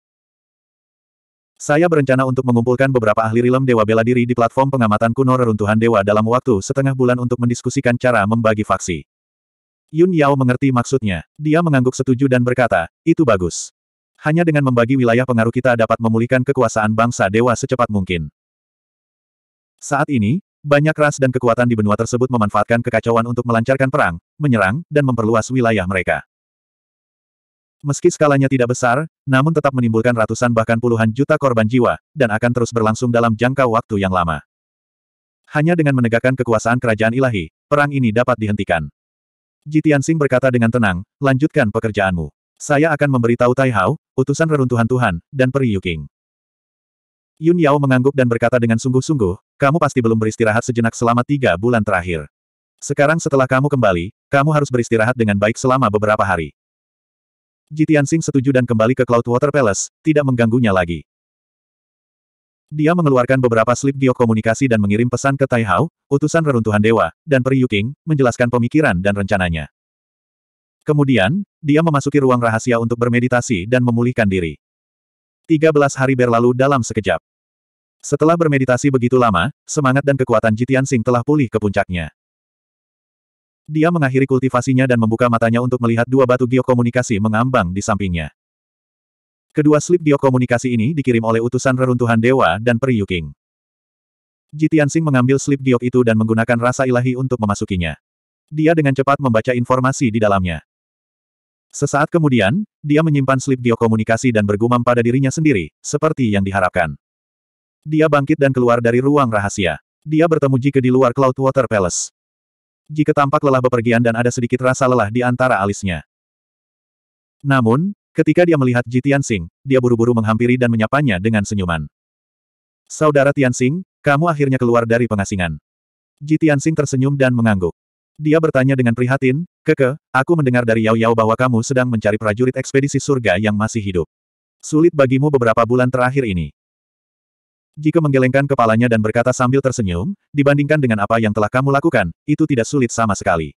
Saya berencana untuk mengumpulkan beberapa ahli rilem Dewa Bela Diri di platform pengamatan kuno reruntuhan Dewa dalam waktu setengah bulan untuk mendiskusikan cara membagi faksi. Yun Yao mengerti maksudnya. Dia mengangguk setuju dan berkata, itu bagus. Hanya dengan membagi wilayah pengaruh kita dapat memulihkan kekuasaan bangsa Dewa secepat mungkin. Saat ini, banyak ras dan kekuatan di benua tersebut memanfaatkan kekacauan untuk melancarkan perang, menyerang, dan memperluas wilayah mereka. Meski skalanya tidak besar, namun tetap menimbulkan ratusan bahkan puluhan juta korban jiwa, dan akan terus berlangsung dalam jangka waktu yang lama. Hanya dengan menegakkan kekuasaan kerajaan ilahi, perang ini dapat dihentikan. Jitian Sing berkata dengan tenang, lanjutkan pekerjaanmu. Saya akan memberitahu Tai Hao, utusan reruntuhan Tuhan, dan Peri Yuking. Yun Yao mengangguk dan berkata dengan sungguh-sungguh, kamu pasti belum beristirahat sejenak selama tiga bulan terakhir. Sekarang setelah kamu kembali, kamu harus beristirahat dengan baik selama beberapa hari. Jitian setuju dan kembali ke Cloud Water Palace, tidak mengganggunya lagi. Dia mengeluarkan beberapa slip geokomunikasi dan mengirim pesan ke Tai Hao, utusan reruntuhan dewa, dan Peri Yuking, menjelaskan pemikiran dan rencananya. Kemudian, dia memasuki ruang rahasia untuk bermeditasi dan memulihkan diri. 13 hari berlalu dalam sekejap. Setelah bermeditasi begitu lama, semangat dan kekuatan Jitian Sing telah pulih ke puncaknya. Dia mengakhiri kultivasinya dan membuka matanya untuk melihat dua batu geokomunikasi mengambang di sampingnya. Kedua slip geokomunikasi ini dikirim oleh utusan reruntuhan dewa dan Peri Yuking. Jitiansing mengambil slip giok itu dan menggunakan rasa ilahi untuk memasukinya. Dia dengan cepat membaca informasi di dalamnya. Sesaat kemudian, dia menyimpan slip geokomunikasi dan bergumam pada dirinya sendiri, seperti yang diharapkan. Dia bangkit dan keluar dari ruang rahasia. Dia bertemu Jike di luar Cloud Water Palace jika tampak lelah bepergian dan ada sedikit rasa lelah di antara alisnya. Namun, ketika dia melihat Ji Tianxing, dia buru-buru menghampiri dan menyapanya dengan senyuman. Saudara Tianxing, kamu akhirnya keluar dari pengasingan. Ji Tianxing tersenyum dan mengangguk. Dia bertanya dengan prihatin, Keke, aku mendengar dari Yao Yao bahwa kamu sedang mencari prajurit ekspedisi surga yang masih hidup. Sulit bagimu beberapa bulan terakhir ini. Jika menggelengkan kepalanya dan berkata sambil tersenyum, dibandingkan dengan apa yang telah kamu lakukan, itu tidak sulit sama sekali.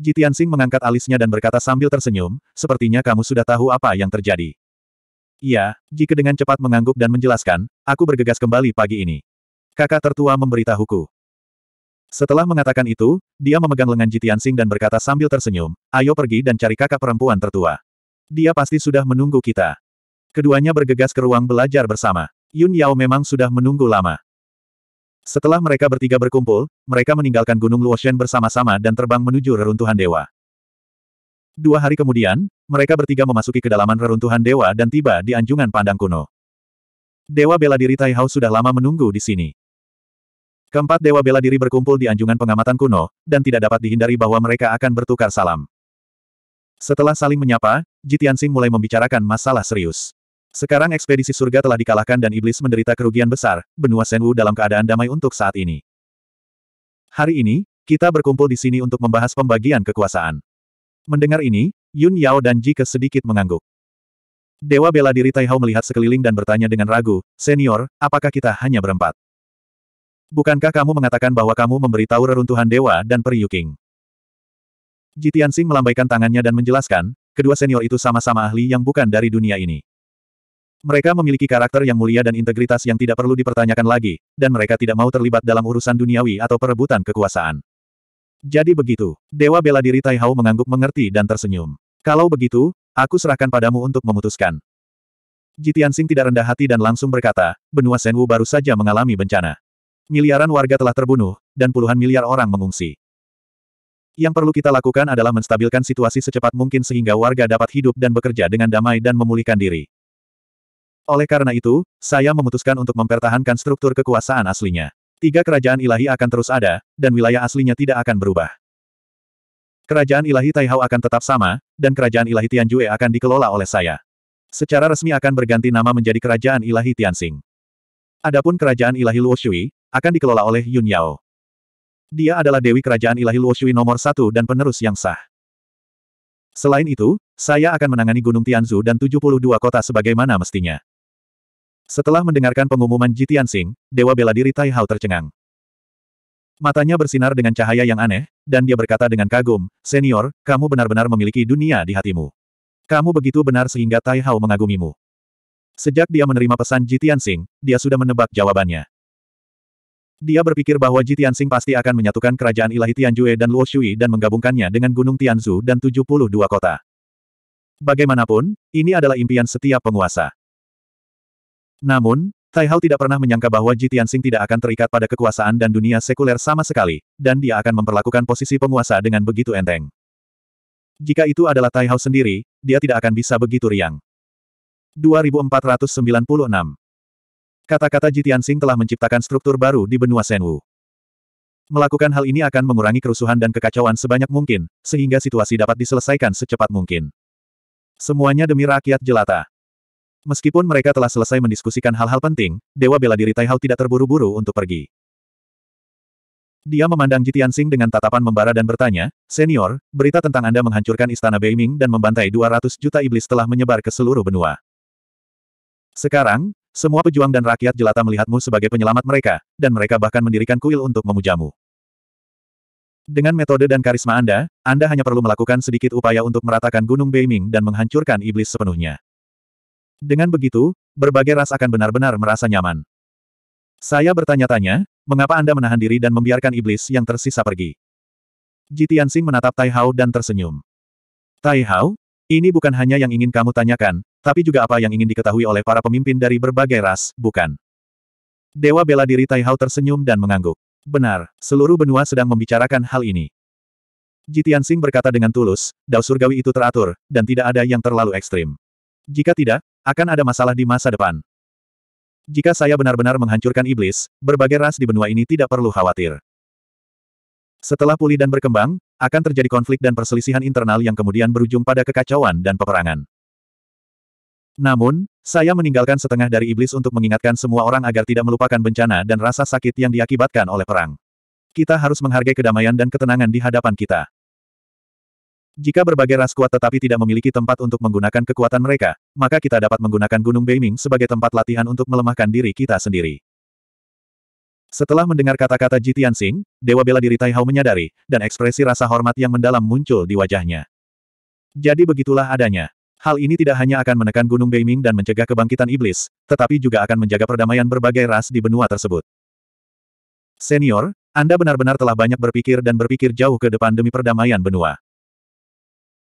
Jitian Sing mengangkat alisnya dan berkata sambil tersenyum, sepertinya kamu sudah tahu apa yang terjadi. Iya, jika dengan cepat mengangguk dan menjelaskan, aku bergegas kembali pagi ini. Kakak tertua memberitahuku. Setelah mengatakan itu, dia memegang lengan Jitian Sing dan berkata sambil tersenyum, ayo pergi dan cari kakak perempuan tertua. Dia pasti sudah menunggu kita. Keduanya bergegas ke ruang belajar bersama. Yun Yao memang sudah menunggu lama. Setelah mereka bertiga berkumpul, mereka meninggalkan Gunung Luoshen bersama-sama dan terbang menuju reruntuhan dewa. Dua hari kemudian, mereka bertiga memasuki kedalaman reruntuhan dewa dan tiba di anjungan pandang kuno. Dewa bela diri Taihao sudah lama menunggu di sini. Keempat dewa bela diri berkumpul di anjungan pengamatan kuno, dan tidak dapat dihindari bahwa mereka akan bertukar salam. Setelah saling menyapa, Jitiansing mulai membicarakan masalah serius. Sekarang ekspedisi surga telah dikalahkan dan iblis menderita kerugian besar, benua Senwu dalam keadaan damai untuk saat ini. Hari ini, kita berkumpul di sini untuk membahas pembagian kekuasaan. Mendengar ini, Yun Yao dan Ji ke sedikit mengangguk. Dewa bela diri Taihao melihat sekeliling dan bertanya dengan ragu, Senior, apakah kita hanya berempat? Bukankah kamu mengatakan bahwa kamu memberitahu reruntuhan dewa dan Periyuking? Jitian Sing melambaikan tangannya dan menjelaskan, kedua senior itu sama-sama ahli yang bukan dari dunia ini. Mereka memiliki karakter yang mulia dan integritas yang tidak perlu dipertanyakan lagi, dan mereka tidak mau terlibat dalam urusan duniawi atau perebutan kekuasaan. Jadi begitu, Dewa Bela Diri Tai Hao mengangguk mengerti dan tersenyum. Kalau begitu, aku serahkan padamu untuk memutuskan. Jitian Sing tidak rendah hati dan langsung berkata, benua Senwu baru saja mengalami bencana. Miliaran warga telah terbunuh, dan puluhan miliar orang mengungsi. Yang perlu kita lakukan adalah menstabilkan situasi secepat mungkin sehingga warga dapat hidup dan bekerja dengan damai dan memulihkan diri. Oleh karena itu, saya memutuskan untuk mempertahankan struktur kekuasaan aslinya. Tiga kerajaan ilahi akan terus ada, dan wilayah aslinya tidak akan berubah. Kerajaan ilahi Taihao akan tetap sama, dan kerajaan ilahi Tianjue akan dikelola oleh saya. Secara resmi akan berganti nama menjadi kerajaan ilahi Tianxing. Adapun kerajaan ilahi Luoshui, akan dikelola oleh Yun Yao. Dia adalah dewi kerajaan ilahi Luoshui nomor satu dan penerus yang sah. Selain itu, saya akan menangani Gunung Tianzu dan 72 kota sebagaimana mestinya. Setelah mendengarkan pengumuman Jitian Sing, Dewa Bela Diri Tai Hao tercengang. Matanya bersinar dengan cahaya yang aneh, dan dia berkata dengan kagum, Senior, kamu benar-benar memiliki dunia di hatimu. Kamu begitu benar sehingga Tai Hao mengagumimu. Sejak dia menerima pesan Jitian Sing, dia sudah menebak jawabannya. Dia berpikir bahwa Jitian Sing pasti akan menyatukan kerajaan ilahi Tianjue dan Luo Shui dan menggabungkannya dengan Gunung Tianzu dan 72 kota. Bagaimanapun, ini adalah impian setiap penguasa. Namun, Tai Hao tidak pernah menyangka bahwa Ji Tianxing tidak akan terikat pada kekuasaan dan dunia sekuler sama sekali, dan dia akan memperlakukan posisi penguasa dengan begitu enteng. Jika itu adalah Tai Hao sendiri, dia tidak akan bisa begitu riang. 2496 Kata-kata Ji Tianxing telah menciptakan struktur baru di benua Senwu. Melakukan hal ini akan mengurangi kerusuhan dan kekacauan sebanyak mungkin, sehingga situasi dapat diselesaikan secepat mungkin. Semuanya demi rakyat jelata. Meskipun mereka telah selesai mendiskusikan hal-hal penting, Dewa Bela Diri Taihao tidak terburu-buru untuk pergi. Dia memandang Jitian Sing dengan tatapan membara dan bertanya, Senior, berita tentang Anda menghancurkan istana Beiming dan membantai 200 juta iblis telah menyebar ke seluruh benua. Sekarang, semua pejuang dan rakyat jelata melihatmu sebagai penyelamat mereka, dan mereka bahkan mendirikan kuil untuk memujamu. Dengan metode dan karisma Anda, Anda hanya perlu melakukan sedikit upaya untuk meratakan Gunung Beiming dan menghancurkan iblis sepenuhnya. Dengan begitu, berbagai ras akan benar-benar merasa nyaman. Saya bertanya-tanya, mengapa Anda menahan diri dan membiarkan iblis yang tersisa pergi? Jitian Sing menatap Tai Hao dan tersenyum. Tai Hao, ini bukan hanya yang ingin kamu tanyakan, tapi juga apa yang ingin diketahui oleh para pemimpin dari berbagai ras, bukan? Dewa bela diri Tai Hao tersenyum dan mengangguk. Benar, seluruh benua sedang membicarakan hal ini. Jitian Sing berkata dengan tulus, dao surgawi itu teratur, dan tidak ada yang terlalu ekstrim. Jika tidak, akan ada masalah di masa depan. Jika saya benar-benar menghancurkan iblis, berbagai ras di benua ini tidak perlu khawatir. Setelah pulih dan berkembang, akan terjadi konflik dan perselisihan internal yang kemudian berujung pada kekacauan dan peperangan. Namun, saya meninggalkan setengah dari iblis untuk mengingatkan semua orang agar tidak melupakan bencana dan rasa sakit yang diakibatkan oleh perang. Kita harus menghargai kedamaian dan ketenangan di hadapan kita. Jika berbagai ras kuat tetapi tidak memiliki tempat untuk menggunakan kekuatan mereka, maka kita dapat menggunakan Gunung Beiming sebagai tempat latihan untuk melemahkan diri kita sendiri. Setelah mendengar kata-kata Ji Tianxing, Dewa Bela Diri Taihao menyadari, dan ekspresi rasa hormat yang mendalam muncul di wajahnya. Jadi begitulah adanya. Hal ini tidak hanya akan menekan Gunung Beiming dan mencegah kebangkitan iblis, tetapi juga akan menjaga perdamaian berbagai ras di benua tersebut. Senior, Anda benar-benar telah banyak berpikir dan berpikir jauh ke depan demi perdamaian benua.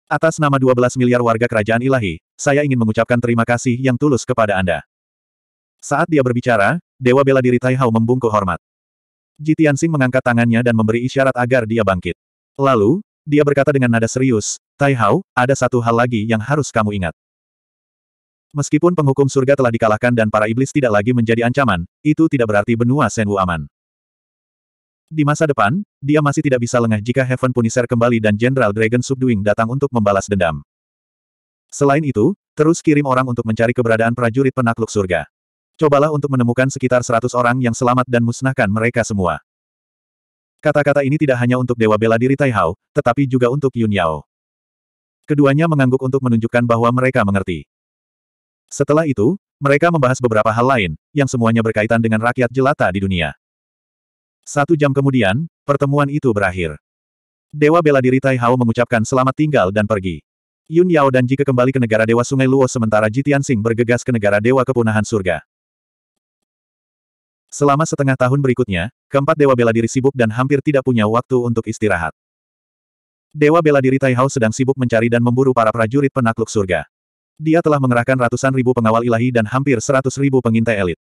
Atas nama 12 miliar warga kerajaan ilahi, saya ingin mengucapkan terima kasih yang tulus kepada Anda. Saat dia berbicara, Dewa Bela Diri Tai Hao membungkuk hormat. Ji Tianxing mengangkat tangannya dan memberi isyarat agar dia bangkit. Lalu, dia berkata dengan nada serius, Tai Hao, ada satu hal lagi yang harus kamu ingat. Meskipun penghukum surga telah dikalahkan dan para iblis tidak lagi menjadi ancaman, itu tidak berarti benua Senwu aman. Di masa depan, dia masih tidak bisa lengah jika Heaven Punisher kembali dan Jenderal Dragon Subduing datang untuk membalas dendam. Selain itu, terus kirim orang untuk mencari keberadaan prajurit penakluk surga. Cobalah untuk menemukan sekitar 100 orang yang selamat dan musnahkan mereka semua. Kata-kata ini tidak hanya untuk Dewa Bela Diri Taihao, tetapi juga untuk Yun Yao. Keduanya mengangguk untuk menunjukkan bahwa mereka mengerti. Setelah itu, mereka membahas beberapa hal lain, yang semuanya berkaitan dengan rakyat jelata di dunia. Satu jam kemudian, pertemuan itu berakhir. Dewa bela diri Tai Hao mengucapkan selamat tinggal dan pergi. Yun Yao dan Jika kembali ke negara Dewa Sungai Luo sementara Ji Tianxing bergegas ke negara Dewa Kepunahan Surga. Selama setengah tahun berikutnya, keempat Dewa Bela Diri sibuk dan hampir tidak punya waktu untuk istirahat. Dewa Bela Diri Tai Hao sedang sibuk mencari dan memburu para prajurit penakluk surga. Dia telah mengerahkan ratusan ribu pengawal ilahi dan hampir seratus ribu pengintai elit.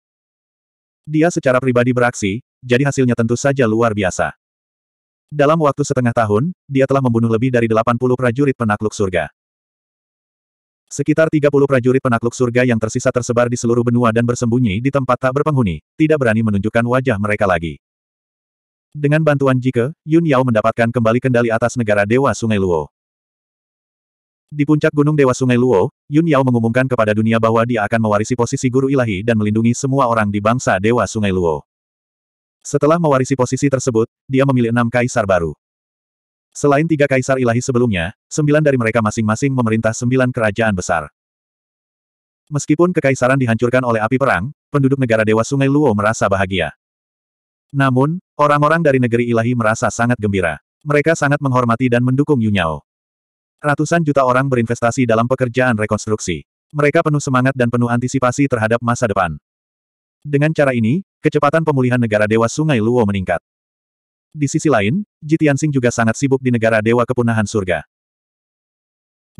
Dia secara pribadi beraksi, jadi hasilnya tentu saja luar biasa. Dalam waktu setengah tahun, dia telah membunuh lebih dari 80 prajurit penakluk surga. Sekitar 30 prajurit penakluk surga yang tersisa tersebar di seluruh benua dan bersembunyi di tempat tak berpenghuni, tidak berani menunjukkan wajah mereka lagi. Dengan bantuan Jike, Yun Yao mendapatkan kembali kendali atas negara Dewa Sungai Luo. Di puncak Gunung Dewa Sungai Luo, Yun Yao mengumumkan kepada dunia bahwa dia akan mewarisi posisi guru ilahi dan melindungi semua orang di bangsa Dewa Sungai Luo. Setelah mewarisi posisi tersebut, dia memilih enam kaisar baru. Selain tiga kaisar ilahi sebelumnya, sembilan dari mereka masing-masing memerintah sembilan kerajaan besar. Meskipun kekaisaran dihancurkan oleh api perang, penduduk negara Dewa Sungai Luo merasa bahagia. Namun, orang-orang dari negeri ilahi merasa sangat gembira. Mereka sangat menghormati dan mendukung Yunyao. Ratusan juta orang berinvestasi dalam pekerjaan rekonstruksi. Mereka penuh semangat dan penuh antisipasi terhadap masa depan. Dengan cara ini, kecepatan pemulihan negara Dewa Sungai Luo meningkat. Di sisi lain, Jitiansing juga sangat sibuk di negara Dewa Kepunahan Surga.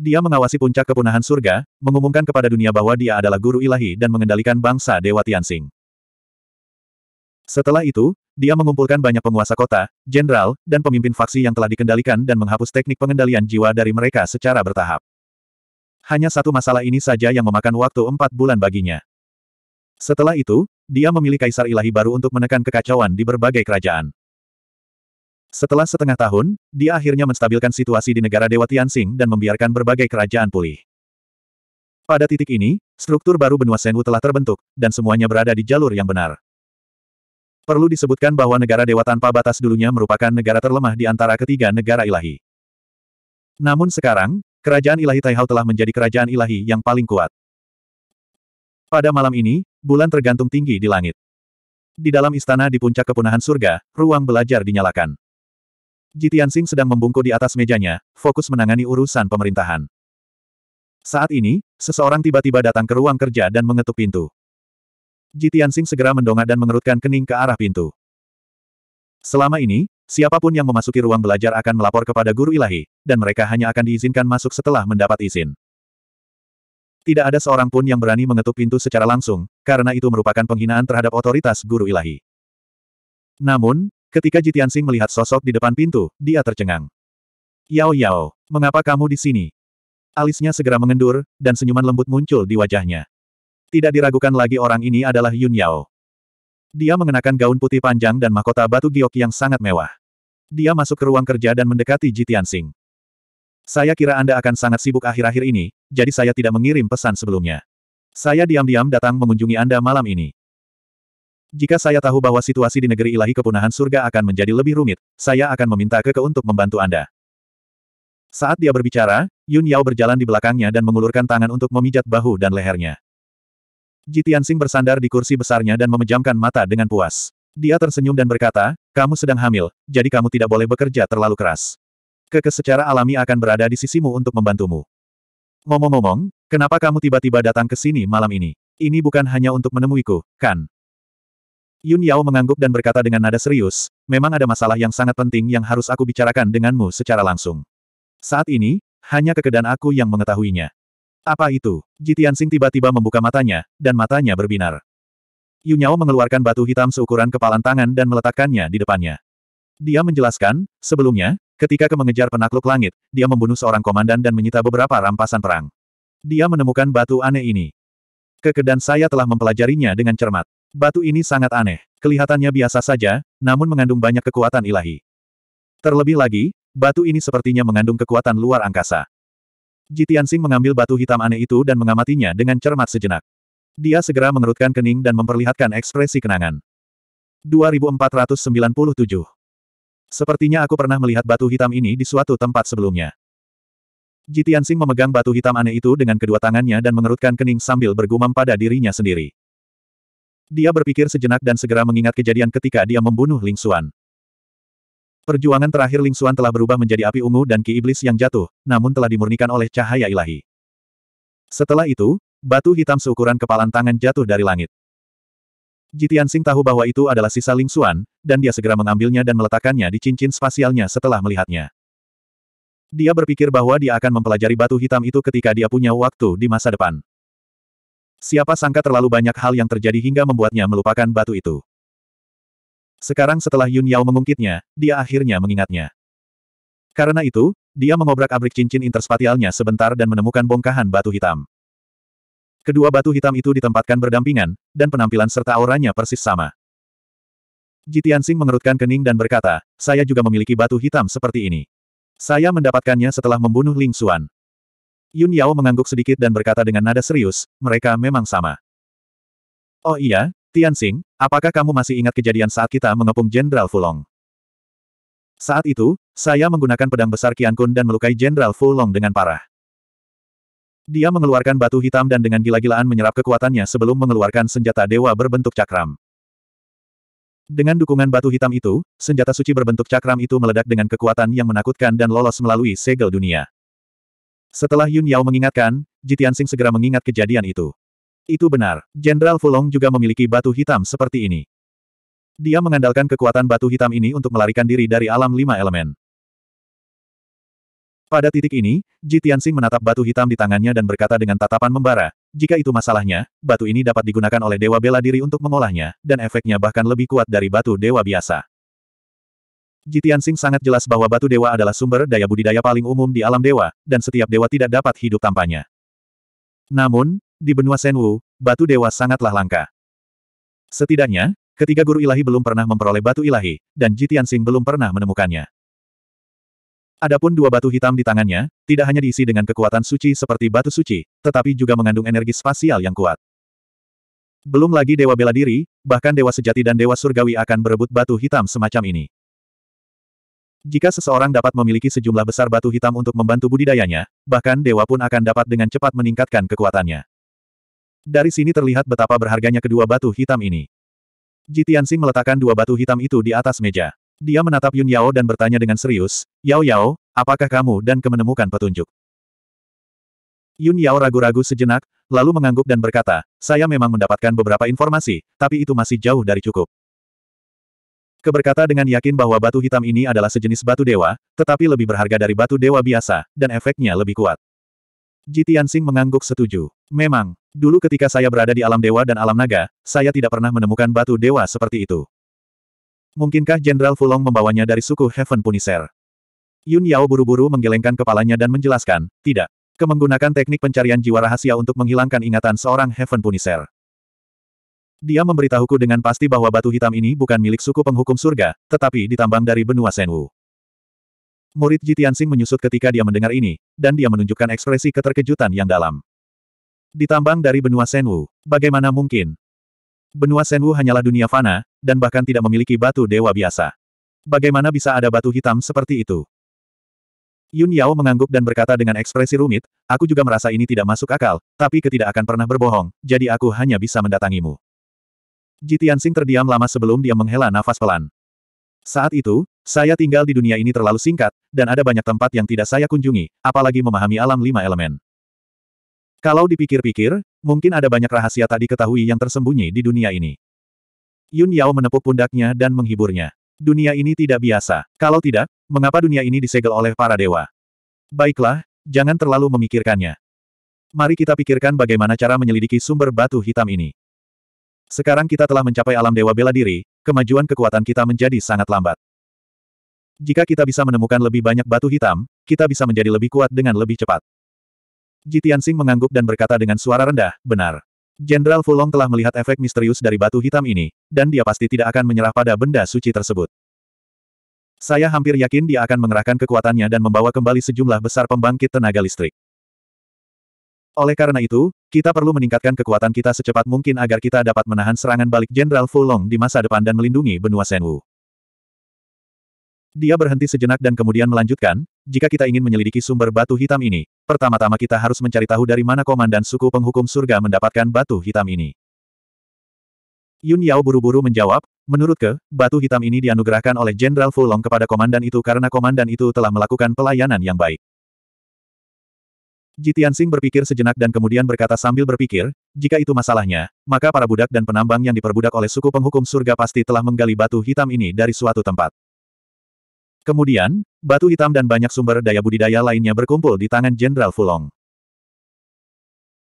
Dia mengawasi puncak kepunahan surga, mengumumkan kepada dunia bahwa dia adalah guru ilahi dan mengendalikan bangsa Dewa Tianxing. Setelah itu, dia mengumpulkan banyak penguasa kota, jenderal, dan pemimpin faksi yang telah dikendalikan dan menghapus teknik pengendalian jiwa dari mereka secara bertahap. Hanya satu masalah ini saja yang memakan waktu empat bulan baginya. Setelah itu, dia memilih kaisar ilahi baru untuk menekan kekacauan di berbagai kerajaan. Setelah setengah tahun, dia akhirnya menstabilkan situasi di negara Dewa Tianxing dan membiarkan berbagai kerajaan pulih. Pada titik ini, struktur baru benua Senwu telah terbentuk, dan semuanya berada di jalur yang benar. Perlu disebutkan bahwa negara dewa tanpa batas dulunya merupakan negara terlemah di antara ketiga negara ilahi. Namun sekarang, kerajaan ilahi Taihao telah menjadi kerajaan ilahi yang paling kuat. Pada malam ini, bulan tergantung tinggi di langit. Di dalam istana di puncak kepunahan surga, ruang belajar dinyalakan. Jitiansing sedang membungkuk di atas mejanya, fokus menangani urusan pemerintahan. Saat ini, seseorang tiba-tiba datang ke ruang kerja dan mengetuk pintu. Jitiansing segera mendongak dan mengerutkan kening ke arah pintu. Selama ini, siapapun yang memasuki ruang belajar akan melapor kepada guru ilahi, dan mereka hanya akan diizinkan masuk setelah mendapat izin. Tidak ada seorang pun yang berani mengetuk pintu secara langsung, karena itu merupakan penghinaan terhadap otoritas guru ilahi. Namun, ketika Jitiansing melihat sosok di depan pintu, dia tercengang. Yao Yao, mengapa kamu di sini? Alisnya segera mengendur, dan senyuman lembut muncul di wajahnya. Tidak diragukan lagi orang ini adalah Yun Yao. Dia mengenakan gaun putih panjang dan mahkota batu giok yang sangat mewah. Dia masuk ke ruang kerja dan mendekati Jitiansing. Saya kira Anda akan sangat sibuk akhir-akhir ini, jadi saya tidak mengirim pesan sebelumnya. Saya diam-diam datang mengunjungi Anda malam ini. Jika saya tahu bahwa situasi di negeri ilahi kepunahan surga akan menjadi lebih rumit, saya akan meminta Keke untuk membantu Anda. Saat dia berbicara, Yun Yao berjalan di belakangnya dan mengulurkan tangan untuk memijat bahu dan lehernya. Tianxing bersandar di kursi besarnya dan memejamkan mata dengan puas. Dia tersenyum dan berkata, kamu sedang hamil, jadi kamu tidak boleh bekerja terlalu keras. Keke secara alami akan berada di sisimu untuk membantumu. Ngomong-ngomong, kenapa kamu tiba-tiba datang ke sini malam ini? Ini bukan hanya untuk menemuiku, kan? Yun Yao mengangguk dan berkata dengan nada serius, memang ada masalah yang sangat penting yang harus aku bicarakan denganmu secara langsung. Saat ini, hanya kekedan aku yang mengetahuinya. Apa itu? Jitian Sing tiba-tiba membuka matanya, dan matanya berbinar. Yun Yao mengeluarkan batu hitam seukuran kepalan tangan dan meletakkannya di depannya. Dia menjelaskan, sebelumnya, Ketika Ke mengejar penakluk langit, dia membunuh seorang komandan dan menyita beberapa rampasan perang. Dia menemukan batu aneh ini. Keke dan saya telah mempelajarinya dengan cermat. Batu ini sangat aneh. Kelihatannya biasa saja, namun mengandung banyak kekuatan ilahi. Terlebih lagi, batu ini sepertinya mengandung kekuatan luar angkasa. Jitian Jitiansing mengambil batu hitam aneh itu dan mengamatinya dengan cermat sejenak. Dia segera mengerutkan kening dan memperlihatkan ekspresi kenangan. 2497 Sepertinya aku pernah melihat batu hitam ini di suatu tempat sebelumnya. Jitiansing memegang batu hitam aneh itu dengan kedua tangannya dan mengerutkan kening sambil bergumam pada dirinya sendiri. Dia berpikir sejenak dan segera mengingat kejadian ketika dia membunuh Ling Xuan. Perjuangan terakhir Ling Xuan telah berubah menjadi api ungu dan ki iblis yang jatuh, namun telah dimurnikan oleh cahaya ilahi. Setelah itu, batu hitam seukuran kepalan tangan jatuh dari langit. Jitiansing tahu bahwa itu adalah sisa Ling Xuan, dan dia segera mengambilnya dan meletakkannya di cincin spasialnya setelah melihatnya. Dia berpikir bahwa dia akan mempelajari batu hitam itu ketika dia punya waktu di masa depan. Siapa sangka terlalu banyak hal yang terjadi hingga membuatnya melupakan batu itu. Sekarang setelah Yun Yao mengungkitnya, dia akhirnya mengingatnya. Karena itu, dia mengobrak-abrik cincin interspatialnya sebentar dan menemukan bongkahan batu hitam. Kedua batu hitam itu ditempatkan berdampingan, dan penampilan serta auranya persis sama. Sing mengerutkan kening dan berkata, saya juga memiliki batu hitam seperti ini. Saya mendapatkannya setelah membunuh Ling Xuan. Yun Yao mengangguk sedikit dan berkata dengan nada serius, mereka memang sama. Oh iya, Tianxing, apakah kamu masih ingat kejadian saat kita mengepung Jenderal Fulong? Saat itu, saya menggunakan pedang besar Kun dan melukai Jenderal Fulong dengan parah. Dia mengeluarkan batu hitam dan dengan gila-gilaan menyerap kekuatannya sebelum mengeluarkan senjata dewa berbentuk cakram. Dengan dukungan batu hitam itu, senjata suci berbentuk cakram itu meledak dengan kekuatan yang menakutkan dan lolos melalui segel dunia. Setelah Yun Yao mengingatkan, Jitian Sing segera mengingat kejadian itu. Itu benar, Jenderal Fulong juga memiliki batu hitam seperti ini. Dia mengandalkan kekuatan batu hitam ini untuk melarikan diri dari alam lima elemen. Pada titik ini, Ji Tianxing menatap batu hitam di tangannya dan berkata dengan tatapan membara, jika itu masalahnya, batu ini dapat digunakan oleh Dewa Bela Diri untuk mengolahnya, dan efeknya bahkan lebih kuat dari batu Dewa biasa. Jitian Sing sangat jelas bahwa batu dewa adalah sumber daya budidaya paling umum di alam dewa, dan setiap dewa tidak dapat hidup tanpanya. Namun, di benua Senwu, batu dewa sangatlah langka. Setidaknya, ketiga guru ilahi belum pernah memperoleh batu ilahi, dan Jitian Sing belum pernah menemukannya. Adapun dua batu hitam di tangannya, tidak hanya diisi dengan kekuatan suci seperti batu suci, tetapi juga mengandung energi spasial yang kuat. Belum lagi dewa bela diri, bahkan dewa sejati dan dewa surgawi akan berebut batu hitam semacam ini. Jika seseorang dapat memiliki sejumlah besar batu hitam untuk membantu budidayanya, bahkan dewa pun akan dapat dengan cepat meningkatkan kekuatannya. Dari sini terlihat betapa berharganya kedua batu hitam ini. Jitiansing meletakkan dua batu hitam itu di atas meja. Dia menatap Yun Yao dan bertanya dengan serius, Yao Yao, apakah kamu dan kemenemukan petunjuk? Yun Yao ragu-ragu sejenak, lalu mengangguk dan berkata, saya memang mendapatkan beberapa informasi, tapi itu masih jauh dari cukup. Keberkata dengan yakin bahwa batu hitam ini adalah sejenis batu dewa, tetapi lebih berharga dari batu dewa biasa, dan efeknya lebih kuat. Jitian Tianxing mengangguk setuju. Memang, dulu ketika saya berada di alam dewa dan alam naga, saya tidak pernah menemukan batu dewa seperti itu. Mungkinkah Jenderal Fulong membawanya dari suku Heaven Punisher? Yun Yao buru-buru menggelengkan kepalanya dan menjelaskan, tidak. Kemenggunakan teknik pencarian jiwa rahasia untuk menghilangkan ingatan seorang Heaven Punisher. Dia memberitahuku dengan pasti bahwa batu hitam ini bukan milik suku penghukum surga, tetapi ditambang dari benua Senwu. Murid Jitiansing menyusut ketika dia mendengar ini, dan dia menunjukkan ekspresi keterkejutan yang dalam. Ditambang dari benua Senwu, bagaimana mungkin? Benua Senwu hanyalah dunia fana, dan bahkan tidak memiliki batu dewa biasa. Bagaimana bisa ada batu hitam seperti itu? Yun Yao mengangguk dan berkata dengan ekspresi rumit, aku juga merasa ini tidak masuk akal, tapi ketidak akan pernah berbohong, jadi aku hanya bisa mendatangimu. Jitian Sing terdiam lama sebelum dia menghela nafas pelan. Saat itu, saya tinggal di dunia ini terlalu singkat, dan ada banyak tempat yang tidak saya kunjungi, apalagi memahami alam lima elemen. Kalau dipikir-pikir, mungkin ada banyak rahasia tak diketahui yang tersembunyi di dunia ini. Yun Yao menepuk pundaknya dan menghiburnya. Dunia ini tidak biasa. Kalau tidak, mengapa dunia ini disegel oleh para dewa? Baiklah, jangan terlalu memikirkannya. Mari kita pikirkan bagaimana cara menyelidiki sumber batu hitam ini. Sekarang kita telah mencapai alam dewa bela diri, kemajuan kekuatan kita menjadi sangat lambat. Jika kita bisa menemukan lebih banyak batu hitam, kita bisa menjadi lebih kuat dengan lebih cepat. Jitiansing mengangguk dan berkata dengan suara rendah, benar. Jenderal Fulong telah melihat efek misterius dari batu hitam ini, dan dia pasti tidak akan menyerah pada benda suci tersebut. Saya hampir yakin dia akan mengerahkan kekuatannya dan membawa kembali sejumlah besar pembangkit tenaga listrik. Oleh karena itu, kita perlu meningkatkan kekuatan kita secepat mungkin agar kita dapat menahan serangan balik Jenderal Fulong di masa depan dan melindungi benua Senwu. Dia berhenti sejenak dan kemudian melanjutkan, jika kita ingin menyelidiki sumber batu hitam ini, pertama-tama kita harus mencari tahu dari mana komandan suku penghukum surga mendapatkan batu hitam ini. Yun Yao buru-buru menjawab, menurut ke, batu hitam ini dianugerahkan oleh Jenderal Fulong kepada komandan itu karena komandan itu telah melakukan pelayanan yang baik. Jitian Sing berpikir sejenak dan kemudian berkata sambil berpikir, jika itu masalahnya, maka para budak dan penambang yang diperbudak oleh suku penghukum surga pasti telah menggali batu hitam ini dari suatu tempat. Kemudian, batu hitam dan banyak sumber daya budidaya lainnya berkumpul di tangan Jenderal Fulong.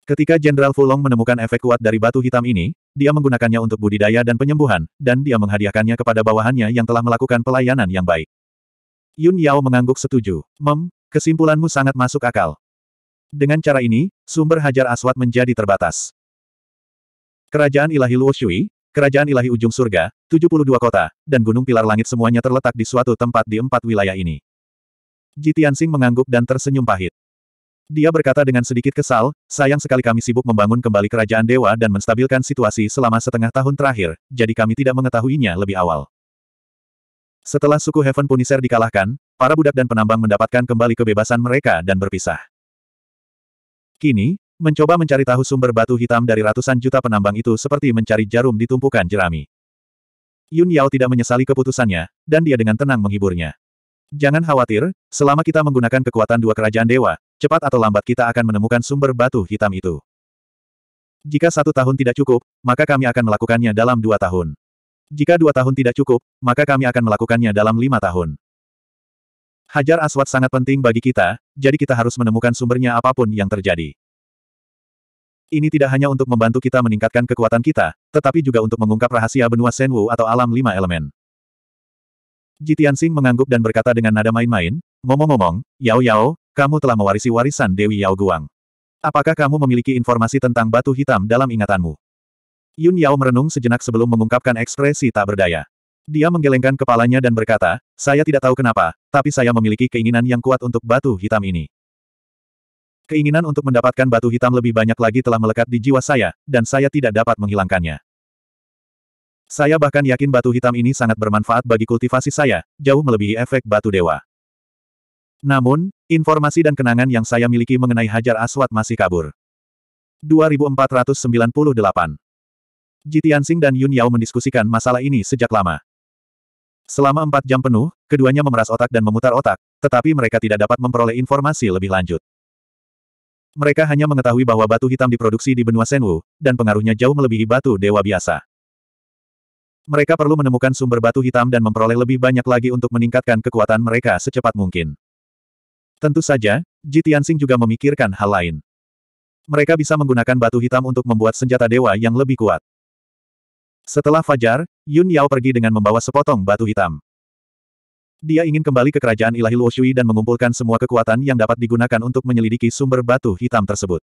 Ketika Jenderal Fulong menemukan efek kuat dari batu hitam ini, dia menggunakannya untuk budidaya dan penyembuhan, dan dia menghadiahkannya kepada bawahannya yang telah melakukan pelayanan yang baik. Yun Yao mengangguk setuju. Mem, kesimpulanmu sangat masuk akal. Dengan cara ini, sumber hajar aswat menjadi terbatas. Kerajaan ilahi Luoshui kerajaan ilahi ujung surga, 72 kota, dan gunung pilar langit semuanya terletak di suatu tempat di empat wilayah ini. Ji Tianxing mengangguk dan tersenyum pahit. Dia berkata dengan sedikit kesal, sayang sekali kami sibuk membangun kembali kerajaan dewa dan menstabilkan situasi selama setengah tahun terakhir, jadi kami tidak mengetahuinya lebih awal. Setelah suku Heaven Punisher dikalahkan, para budak dan penambang mendapatkan kembali kebebasan mereka dan berpisah. Kini, Mencoba mencari tahu sumber batu hitam dari ratusan juta penambang itu seperti mencari jarum di tumpukan jerami. Yun Yao tidak menyesali keputusannya, dan dia dengan tenang menghiburnya. Jangan khawatir, selama kita menggunakan kekuatan dua kerajaan dewa, cepat atau lambat kita akan menemukan sumber batu hitam itu. Jika satu tahun tidak cukup, maka kami akan melakukannya dalam dua tahun. Jika dua tahun tidak cukup, maka kami akan melakukannya dalam lima tahun. Hajar Aswad sangat penting bagi kita, jadi kita harus menemukan sumbernya apapun yang terjadi. Ini tidak hanya untuk membantu kita meningkatkan kekuatan kita, tetapi juga untuk mengungkap rahasia benua Senwu atau alam lima elemen. Jitian Sing mengangguk dan berkata dengan nada main-main, ngomong-ngomong, Yao Yao, kamu telah mewarisi warisan Dewi Yao Guang. Apakah kamu memiliki informasi tentang batu hitam dalam ingatanmu? Yun Yao merenung sejenak sebelum mengungkapkan ekspresi tak berdaya. Dia menggelengkan kepalanya dan berkata, saya tidak tahu kenapa, tapi saya memiliki keinginan yang kuat untuk batu hitam ini. Keinginan untuk mendapatkan batu hitam lebih banyak lagi telah melekat di jiwa saya, dan saya tidak dapat menghilangkannya. Saya bahkan yakin batu hitam ini sangat bermanfaat bagi kultivasi saya, jauh melebihi efek batu dewa. Namun, informasi dan kenangan yang saya miliki mengenai Hajar Aswad masih kabur. 2498 Jitiansing dan Yun Yao mendiskusikan masalah ini sejak lama. Selama empat jam penuh, keduanya memeras otak dan memutar otak, tetapi mereka tidak dapat memperoleh informasi lebih lanjut. Mereka hanya mengetahui bahwa batu hitam diproduksi di benua Senwu, dan pengaruhnya jauh melebihi batu dewa biasa. Mereka perlu menemukan sumber batu hitam dan memperoleh lebih banyak lagi untuk meningkatkan kekuatan mereka secepat mungkin. Tentu saja, Ji Tianxing juga memikirkan hal lain. Mereka bisa menggunakan batu hitam untuk membuat senjata dewa yang lebih kuat. Setelah Fajar, Yun Yao pergi dengan membawa sepotong batu hitam. Dia ingin kembali ke kerajaan ilahi Luoshui dan mengumpulkan semua kekuatan yang dapat digunakan untuk menyelidiki sumber batu hitam tersebut.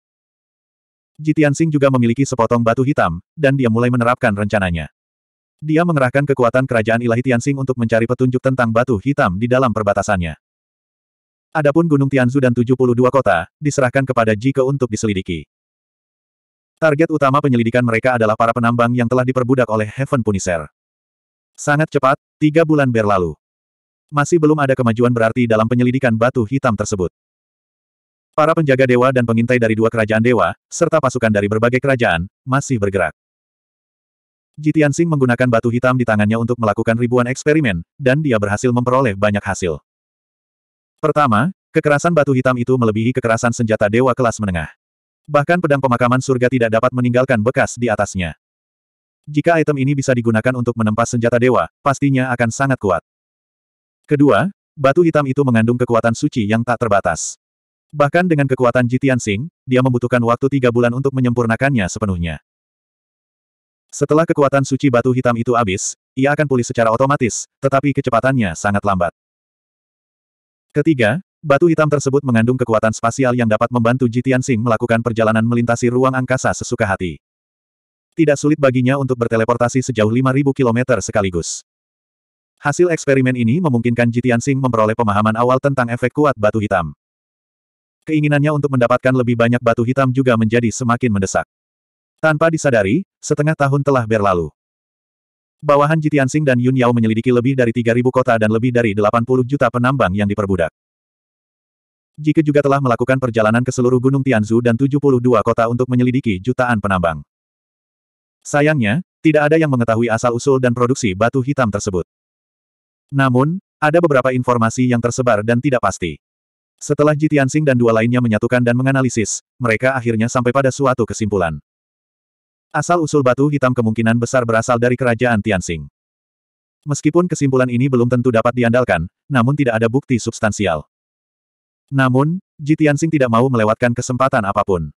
Jitian juga memiliki sepotong batu hitam, dan dia mulai menerapkan rencananya. Dia mengerahkan kekuatan kerajaan ilahi Tianxing untuk mencari petunjuk tentang batu hitam di dalam perbatasannya. Adapun Gunung Tianzu dan 72 kota, diserahkan kepada Jike untuk diselidiki. Target utama penyelidikan mereka adalah para penambang yang telah diperbudak oleh Heaven Punisher. Sangat cepat, tiga bulan berlalu. Masih belum ada kemajuan berarti dalam penyelidikan batu hitam tersebut. Para penjaga dewa dan pengintai dari dua kerajaan dewa, serta pasukan dari berbagai kerajaan, masih bergerak. Jitian Sing menggunakan batu hitam di tangannya untuk melakukan ribuan eksperimen, dan dia berhasil memperoleh banyak hasil. Pertama, kekerasan batu hitam itu melebihi kekerasan senjata dewa kelas menengah. Bahkan pedang pemakaman surga tidak dapat meninggalkan bekas di atasnya. Jika item ini bisa digunakan untuk menempas senjata dewa, pastinya akan sangat kuat. Kedua, batu hitam itu mengandung kekuatan suci yang tak terbatas. Bahkan dengan kekuatan Jitian Sing, dia membutuhkan waktu tiga bulan untuk menyempurnakannya sepenuhnya. Setelah kekuatan suci batu hitam itu habis, ia akan pulih secara otomatis, tetapi kecepatannya sangat lambat. Ketiga, batu hitam tersebut mengandung kekuatan spasial yang dapat membantu Jitian Sing melakukan perjalanan melintasi ruang angkasa sesuka hati. Tidak sulit baginya untuk berteleportasi sejauh 5.000 km sekaligus. Hasil eksperimen ini memungkinkan Jitian Sing memperoleh pemahaman awal tentang efek kuat batu hitam. Keinginannya untuk mendapatkan lebih banyak batu hitam juga menjadi semakin mendesak. Tanpa disadari, setengah tahun telah berlalu. Bawahan Jitian Sing dan Yun Yao menyelidiki lebih dari 3.000 kota dan lebih dari 80 juta penambang yang diperbudak. Jika juga telah melakukan perjalanan ke seluruh Gunung Tianzu dan 72 kota untuk menyelidiki jutaan penambang. Sayangnya, tidak ada yang mengetahui asal-usul dan produksi batu hitam tersebut. Namun, ada beberapa informasi yang tersebar dan tidak pasti. Setelah Tianxing dan dua lainnya menyatukan dan menganalisis, mereka akhirnya sampai pada suatu kesimpulan. Asal-usul batu hitam kemungkinan besar berasal dari kerajaan Tianxing. Meskipun kesimpulan ini belum tentu dapat diandalkan, namun tidak ada bukti substansial. Namun, Tianxing tidak mau melewatkan kesempatan apapun.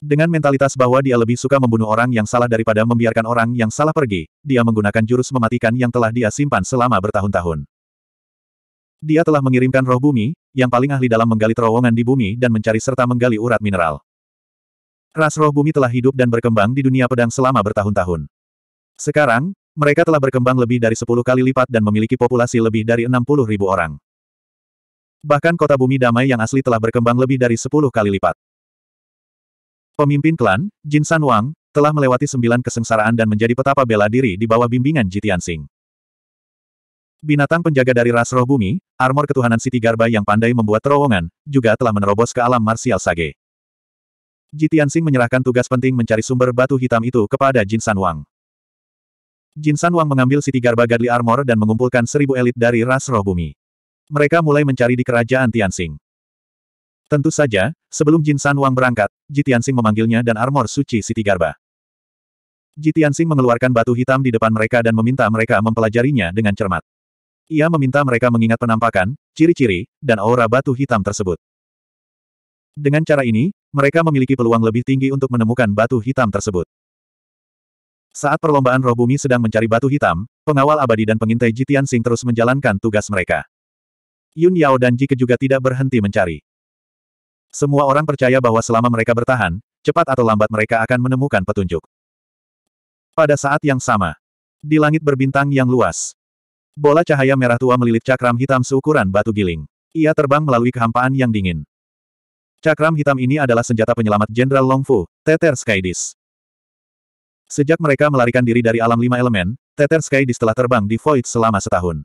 Dengan mentalitas bahwa dia lebih suka membunuh orang yang salah daripada membiarkan orang yang salah pergi, dia menggunakan jurus mematikan yang telah dia simpan selama bertahun-tahun. Dia telah mengirimkan roh bumi, yang paling ahli dalam menggali terowongan di bumi dan mencari serta menggali urat mineral. Ras roh bumi telah hidup dan berkembang di dunia pedang selama bertahun-tahun. Sekarang, mereka telah berkembang lebih dari 10 kali lipat dan memiliki populasi lebih dari 60 ribu orang. Bahkan kota bumi damai yang asli telah berkembang lebih dari 10 kali lipat. Pemimpin klan, Jin San Wang, telah melewati sembilan kesengsaraan dan menjadi petapa bela diri di bawah bimbingan Jitian Sing. Binatang penjaga dari ras roh bumi, armor ketuhanan Siti Garba yang pandai membuat terowongan, juga telah menerobos ke alam marsial Sage. Jitian Sing menyerahkan tugas penting mencari sumber batu hitam itu kepada Jin San Wang. Jin San Wang mengambil Siti Garba Gadli Armor dan mengumpulkan seribu elit dari ras roh bumi. Mereka mulai mencari di kerajaan Tian Tianxing. Tentu saja, Sebelum Jin San Wang berangkat, Jitiansing memanggilnya dan armor suci Siti Garba. Jitiansing mengeluarkan batu hitam di depan mereka dan meminta mereka mempelajarinya dengan cermat. Ia meminta mereka mengingat penampakan, ciri-ciri, dan aura batu hitam tersebut. Dengan cara ini, mereka memiliki peluang lebih tinggi untuk menemukan batu hitam tersebut. Saat perlombaan roh bumi sedang mencari batu hitam, pengawal abadi dan pengintai Jitiansing terus menjalankan tugas mereka. Yun Yao dan Ke juga tidak berhenti mencari. Semua orang percaya bahwa selama mereka bertahan, cepat atau lambat mereka akan menemukan petunjuk. Pada saat yang sama, di langit berbintang yang luas, bola cahaya merah tua melilit cakram hitam seukuran batu giling. Ia terbang melalui kehampaan yang dingin. Cakram hitam ini adalah senjata penyelamat Jenderal Longfu, Tether Skydis. Sejak mereka melarikan diri dari alam lima elemen, Tether Skydis telah terbang di Void selama setahun.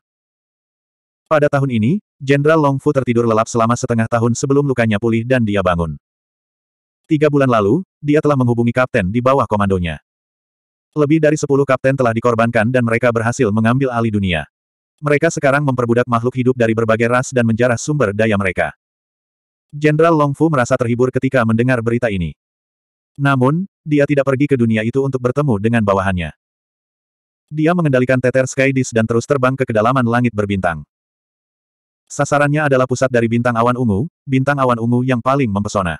Pada tahun ini, Jenderal Longfu tertidur lelap selama setengah tahun sebelum lukanya pulih dan dia bangun. Tiga bulan lalu, dia telah menghubungi kapten di bawah komandonya. Lebih dari sepuluh kapten telah dikorbankan dan mereka berhasil mengambil alih dunia. Mereka sekarang memperbudak makhluk hidup dari berbagai ras dan menjarah sumber daya mereka. Jenderal Longfu merasa terhibur ketika mendengar berita ini. Namun, dia tidak pergi ke dunia itu untuk bertemu dengan bawahannya. Dia mengendalikan teter Skydis dan terus terbang ke kedalaman langit berbintang. Sasarannya adalah pusat dari bintang awan ungu, bintang awan ungu yang paling mempesona.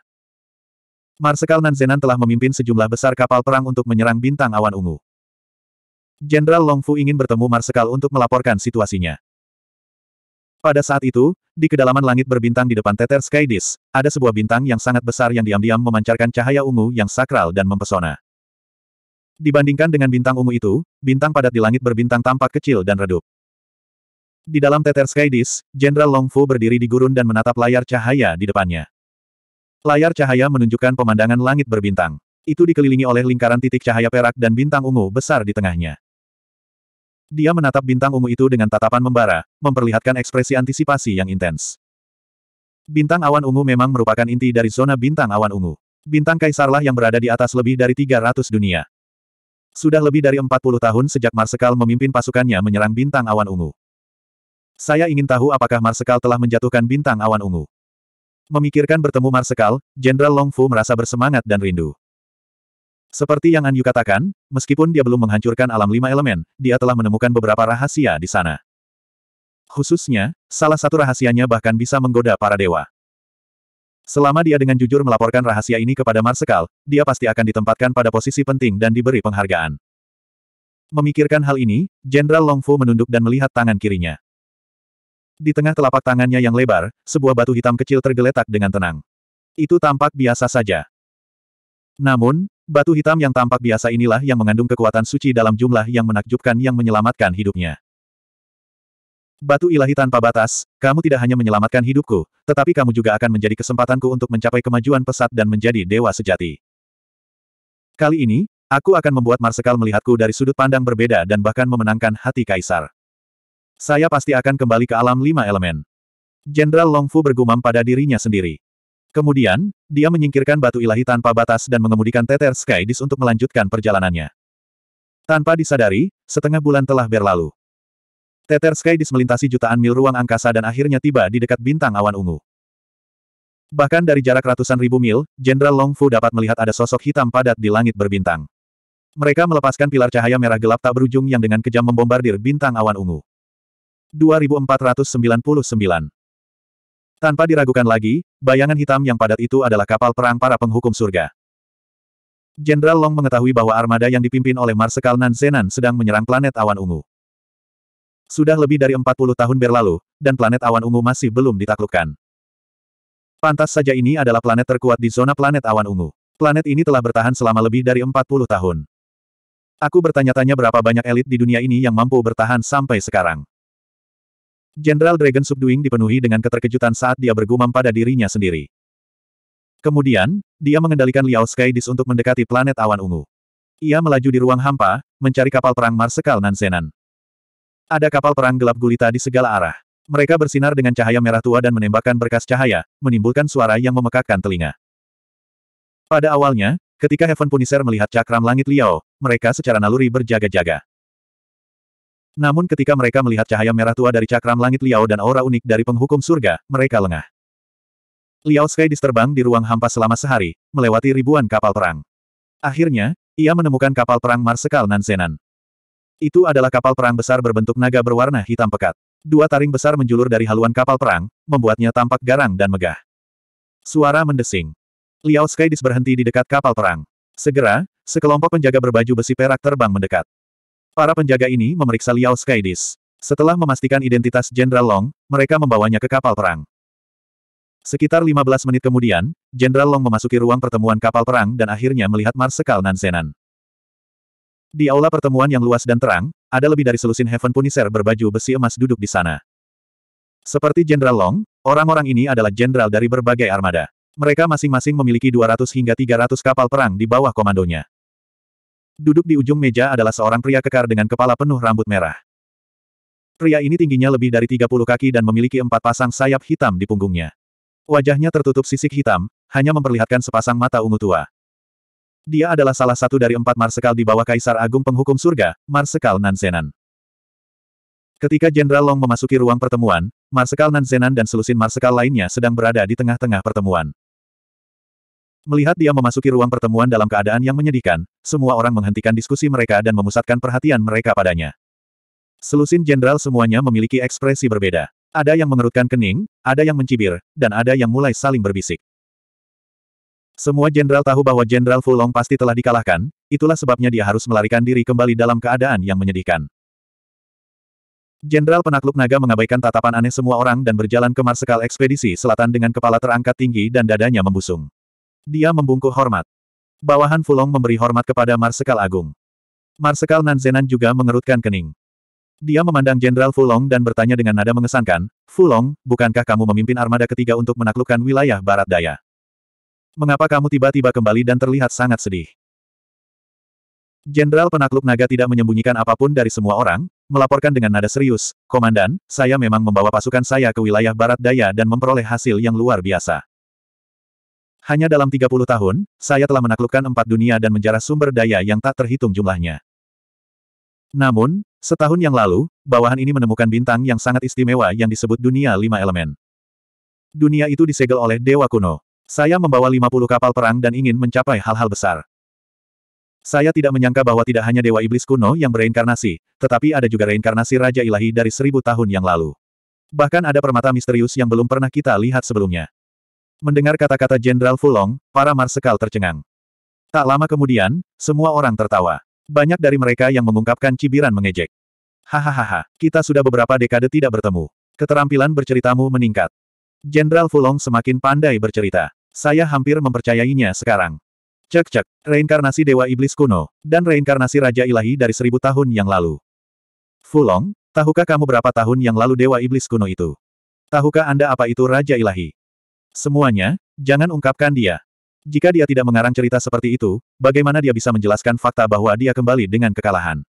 Marsekal Nanzenan telah memimpin sejumlah besar kapal perang untuk menyerang bintang awan ungu. Jenderal Longfu ingin bertemu Marsekal untuk melaporkan situasinya. Pada saat itu, di kedalaman langit berbintang di depan teter Skydis, ada sebuah bintang yang sangat besar yang diam-diam memancarkan cahaya ungu yang sakral dan mempesona. Dibandingkan dengan bintang ungu itu, bintang padat di langit berbintang tampak kecil dan redup. Di dalam tetes skydis, Jenderal Longfu berdiri di gurun dan menatap layar cahaya di depannya. Layar cahaya menunjukkan pemandangan langit berbintang. Itu dikelilingi oleh lingkaran titik cahaya perak dan bintang ungu besar di tengahnya. Dia menatap bintang ungu itu dengan tatapan membara, memperlihatkan ekspresi antisipasi yang intens. Bintang awan ungu memang merupakan inti dari zona bintang awan ungu. Bintang kaisarlah yang berada di atas lebih dari 300 dunia. Sudah lebih dari 40 tahun sejak Marsekal memimpin pasukannya menyerang bintang awan ungu. Saya ingin tahu apakah Marsekal telah menjatuhkan bintang awan ungu. Memikirkan bertemu Marsekal, Jenderal Longfu merasa bersemangat dan rindu. Seperti yang Anyu katakan, meskipun dia belum menghancurkan alam lima elemen, dia telah menemukan beberapa rahasia di sana. Khususnya, salah satu rahasianya bahkan bisa menggoda para dewa. Selama dia dengan jujur melaporkan rahasia ini kepada Marsekal, dia pasti akan ditempatkan pada posisi penting dan diberi penghargaan. Memikirkan hal ini, Jenderal Longfu menunduk dan melihat tangan kirinya. Di tengah telapak tangannya yang lebar, sebuah batu hitam kecil tergeletak dengan tenang. Itu tampak biasa saja. Namun, batu hitam yang tampak biasa inilah yang mengandung kekuatan suci dalam jumlah yang menakjubkan yang menyelamatkan hidupnya. Batu ilahi tanpa batas, kamu tidak hanya menyelamatkan hidupku, tetapi kamu juga akan menjadi kesempatanku untuk mencapai kemajuan pesat dan menjadi dewa sejati. Kali ini, aku akan membuat Marsekal melihatku dari sudut pandang berbeda dan bahkan memenangkan hati Kaisar. Saya pasti akan kembali ke alam lima elemen. Jenderal Longfu bergumam pada dirinya sendiri. Kemudian, dia menyingkirkan batu ilahi tanpa batas dan mengemudikan Tether Sky Disk untuk melanjutkan perjalanannya. Tanpa disadari, setengah bulan telah berlalu. Tether Sky Disk melintasi jutaan mil ruang angkasa dan akhirnya tiba di dekat bintang awan ungu. Bahkan dari jarak ratusan ribu mil, Jenderal Longfu dapat melihat ada sosok hitam padat di langit berbintang. Mereka melepaskan pilar cahaya merah gelap tak berujung yang dengan kejam membombardir bintang awan ungu. 2499. Tanpa diragukan lagi, bayangan hitam yang padat itu adalah kapal perang para penghukum surga. Jenderal Long mengetahui bahwa armada yang dipimpin oleh Marsekal Nan Zenan sedang menyerang planet awan ungu. Sudah lebih dari 40 tahun berlalu, dan planet awan ungu masih belum ditaklukkan. Pantas saja ini adalah planet terkuat di zona planet awan ungu. Planet ini telah bertahan selama lebih dari 40 tahun. Aku bertanya-tanya berapa banyak elit di dunia ini yang mampu bertahan sampai sekarang. Jenderal Dragon Subduing dipenuhi dengan keterkejutan saat dia bergumam pada dirinya sendiri. Kemudian, dia mengendalikan Liao Sky Dis untuk mendekati planet awan ungu. Ia melaju di ruang hampa, mencari kapal perang Marsekal Nansenan. Ada kapal perang gelap gulita di segala arah. Mereka bersinar dengan cahaya merah tua dan menembakkan berkas cahaya, menimbulkan suara yang memekakkan telinga. Pada awalnya, ketika Heaven Punisher melihat cakram langit Liao, mereka secara naluri berjaga-jaga. Namun ketika mereka melihat cahaya merah tua dari cakram langit Liao dan aura unik dari penghukum surga, mereka lengah. Liao Sky disterbang di ruang hampa selama sehari, melewati ribuan kapal perang. Akhirnya, ia menemukan kapal perang Marsekal Nanzenan. Itu adalah kapal perang besar berbentuk naga berwarna hitam pekat. Dua taring besar menjulur dari haluan kapal perang, membuatnya tampak garang dan megah. Suara mendesing. Liao Sky berhenti di dekat kapal perang. Segera, sekelompok penjaga berbaju besi perak terbang mendekat. Para penjaga ini memeriksa Liao Skydis. Setelah memastikan identitas Jenderal Long, mereka membawanya ke kapal perang. Sekitar 15 menit kemudian, Jenderal Long memasuki ruang pertemuan kapal perang dan akhirnya melihat Marsekal Nanzenan. Di aula pertemuan yang luas dan terang, ada lebih dari selusin Heaven Punisher berbaju besi emas duduk di sana. Seperti Jenderal Long, orang-orang ini adalah jenderal dari berbagai armada. Mereka masing-masing memiliki 200 hingga 300 kapal perang di bawah komandonya. Duduk di ujung meja adalah seorang pria kekar dengan kepala penuh rambut merah. Pria ini tingginya lebih dari 30 kaki dan memiliki empat pasang sayap hitam di punggungnya. Wajahnya tertutup sisik hitam, hanya memperlihatkan sepasang mata ungu tua. Dia adalah salah satu dari empat marsekal di bawah Kaisar Agung Penghukum Surga, Marsekal Nanzenan. Ketika Jenderal Long memasuki ruang pertemuan, Marsekal Nanzenan dan selusin Marsekal lainnya sedang berada di tengah-tengah pertemuan. Melihat dia memasuki ruang pertemuan dalam keadaan yang menyedihkan, semua orang menghentikan diskusi mereka dan memusatkan perhatian mereka padanya. Selusin jenderal semuanya memiliki ekspresi berbeda. Ada yang mengerutkan kening, ada yang mencibir, dan ada yang mulai saling berbisik. Semua jenderal tahu bahwa Jenderal Fulong pasti telah dikalahkan, itulah sebabnya dia harus melarikan diri kembali dalam keadaan yang menyedihkan. Jenderal penakluk naga mengabaikan tatapan aneh semua orang dan berjalan ke Marsekal Ekspedisi Selatan dengan kepala terangkat tinggi dan dadanya membusung. Dia membungkuk hormat. Bawahan Fulong memberi hormat kepada Marsekal Agung. Marsekal Nanzenan juga mengerutkan kening. Dia memandang Jenderal Fulong dan bertanya dengan nada mengesankan, Fulong, bukankah kamu memimpin armada ketiga untuk menaklukkan wilayah barat daya? Mengapa kamu tiba-tiba kembali dan terlihat sangat sedih? Jenderal penakluk naga tidak menyembunyikan apapun dari semua orang, melaporkan dengan nada serius, Komandan, saya memang membawa pasukan saya ke wilayah barat daya dan memperoleh hasil yang luar biasa. Hanya dalam 30 tahun, saya telah menaklukkan empat dunia dan menjarah sumber daya yang tak terhitung jumlahnya. Namun, setahun yang lalu, bawahan ini menemukan bintang yang sangat istimewa yang disebut dunia lima elemen. Dunia itu disegel oleh dewa kuno. Saya membawa 50 kapal perang dan ingin mencapai hal-hal besar. Saya tidak menyangka bahwa tidak hanya dewa iblis kuno yang bereinkarnasi, tetapi ada juga reinkarnasi Raja Ilahi dari seribu tahun yang lalu. Bahkan ada permata misterius yang belum pernah kita lihat sebelumnya. Mendengar kata-kata Jenderal Fulong, para marsekal tercengang. Tak lama kemudian, semua orang tertawa. Banyak dari mereka yang mengungkapkan cibiran mengejek. Hahaha, kita sudah beberapa dekade tidak bertemu. Keterampilan berceritamu meningkat. Jenderal Fulong semakin pandai bercerita. Saya hampir mempercayainya sekarang. Cek-cek, reinkarnasi Dewa Iblis kuno, dan reinkarnasi Raja Ilahi dari seribu tahun yang lalu. Fulong, tahukah kamu berapa tahun yang lalu Dewa Iblis kuno itu? Tahukah Anda apa itu Raja Ilahi? Semuanya, jangan ungkapkan dia. Jika dia tidak mengarang cerita seperti itu, bagaimana dia bisa menjelaskan fakta bahwa dia kembali dengan kekalahan?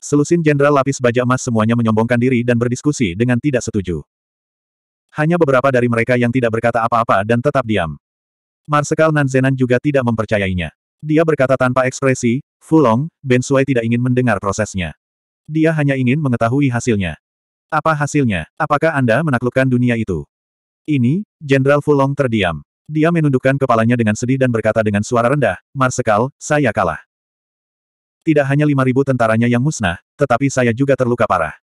Selusin jenderal lapis baja emas semuanya menyombongkan diri dan berdiskusi dengan tidak setuju. Hanya beberapa dari mereka yang tidak berkata apa-apa dan tetap diam. Marsekal Nanzenan juga tidak mempercayainya. Dia berkata tanpa ekspresi, Fulong, Ben Suai tidak ingin mendengar prosesnya. Dia hanya ingin mengetahui hasilnya. Apa hasilnya? Apakah Anda menaklukkan dunia itu? Ini, Jenderal Fulong terdiam. Dia menundukkan kepalanya dengan sedih dan berkata dengan suara rendah, Marsekal, saya kalah. Tidak hanya 5.000 tentaranya yang musnah, tetapi saya juga terluka parah.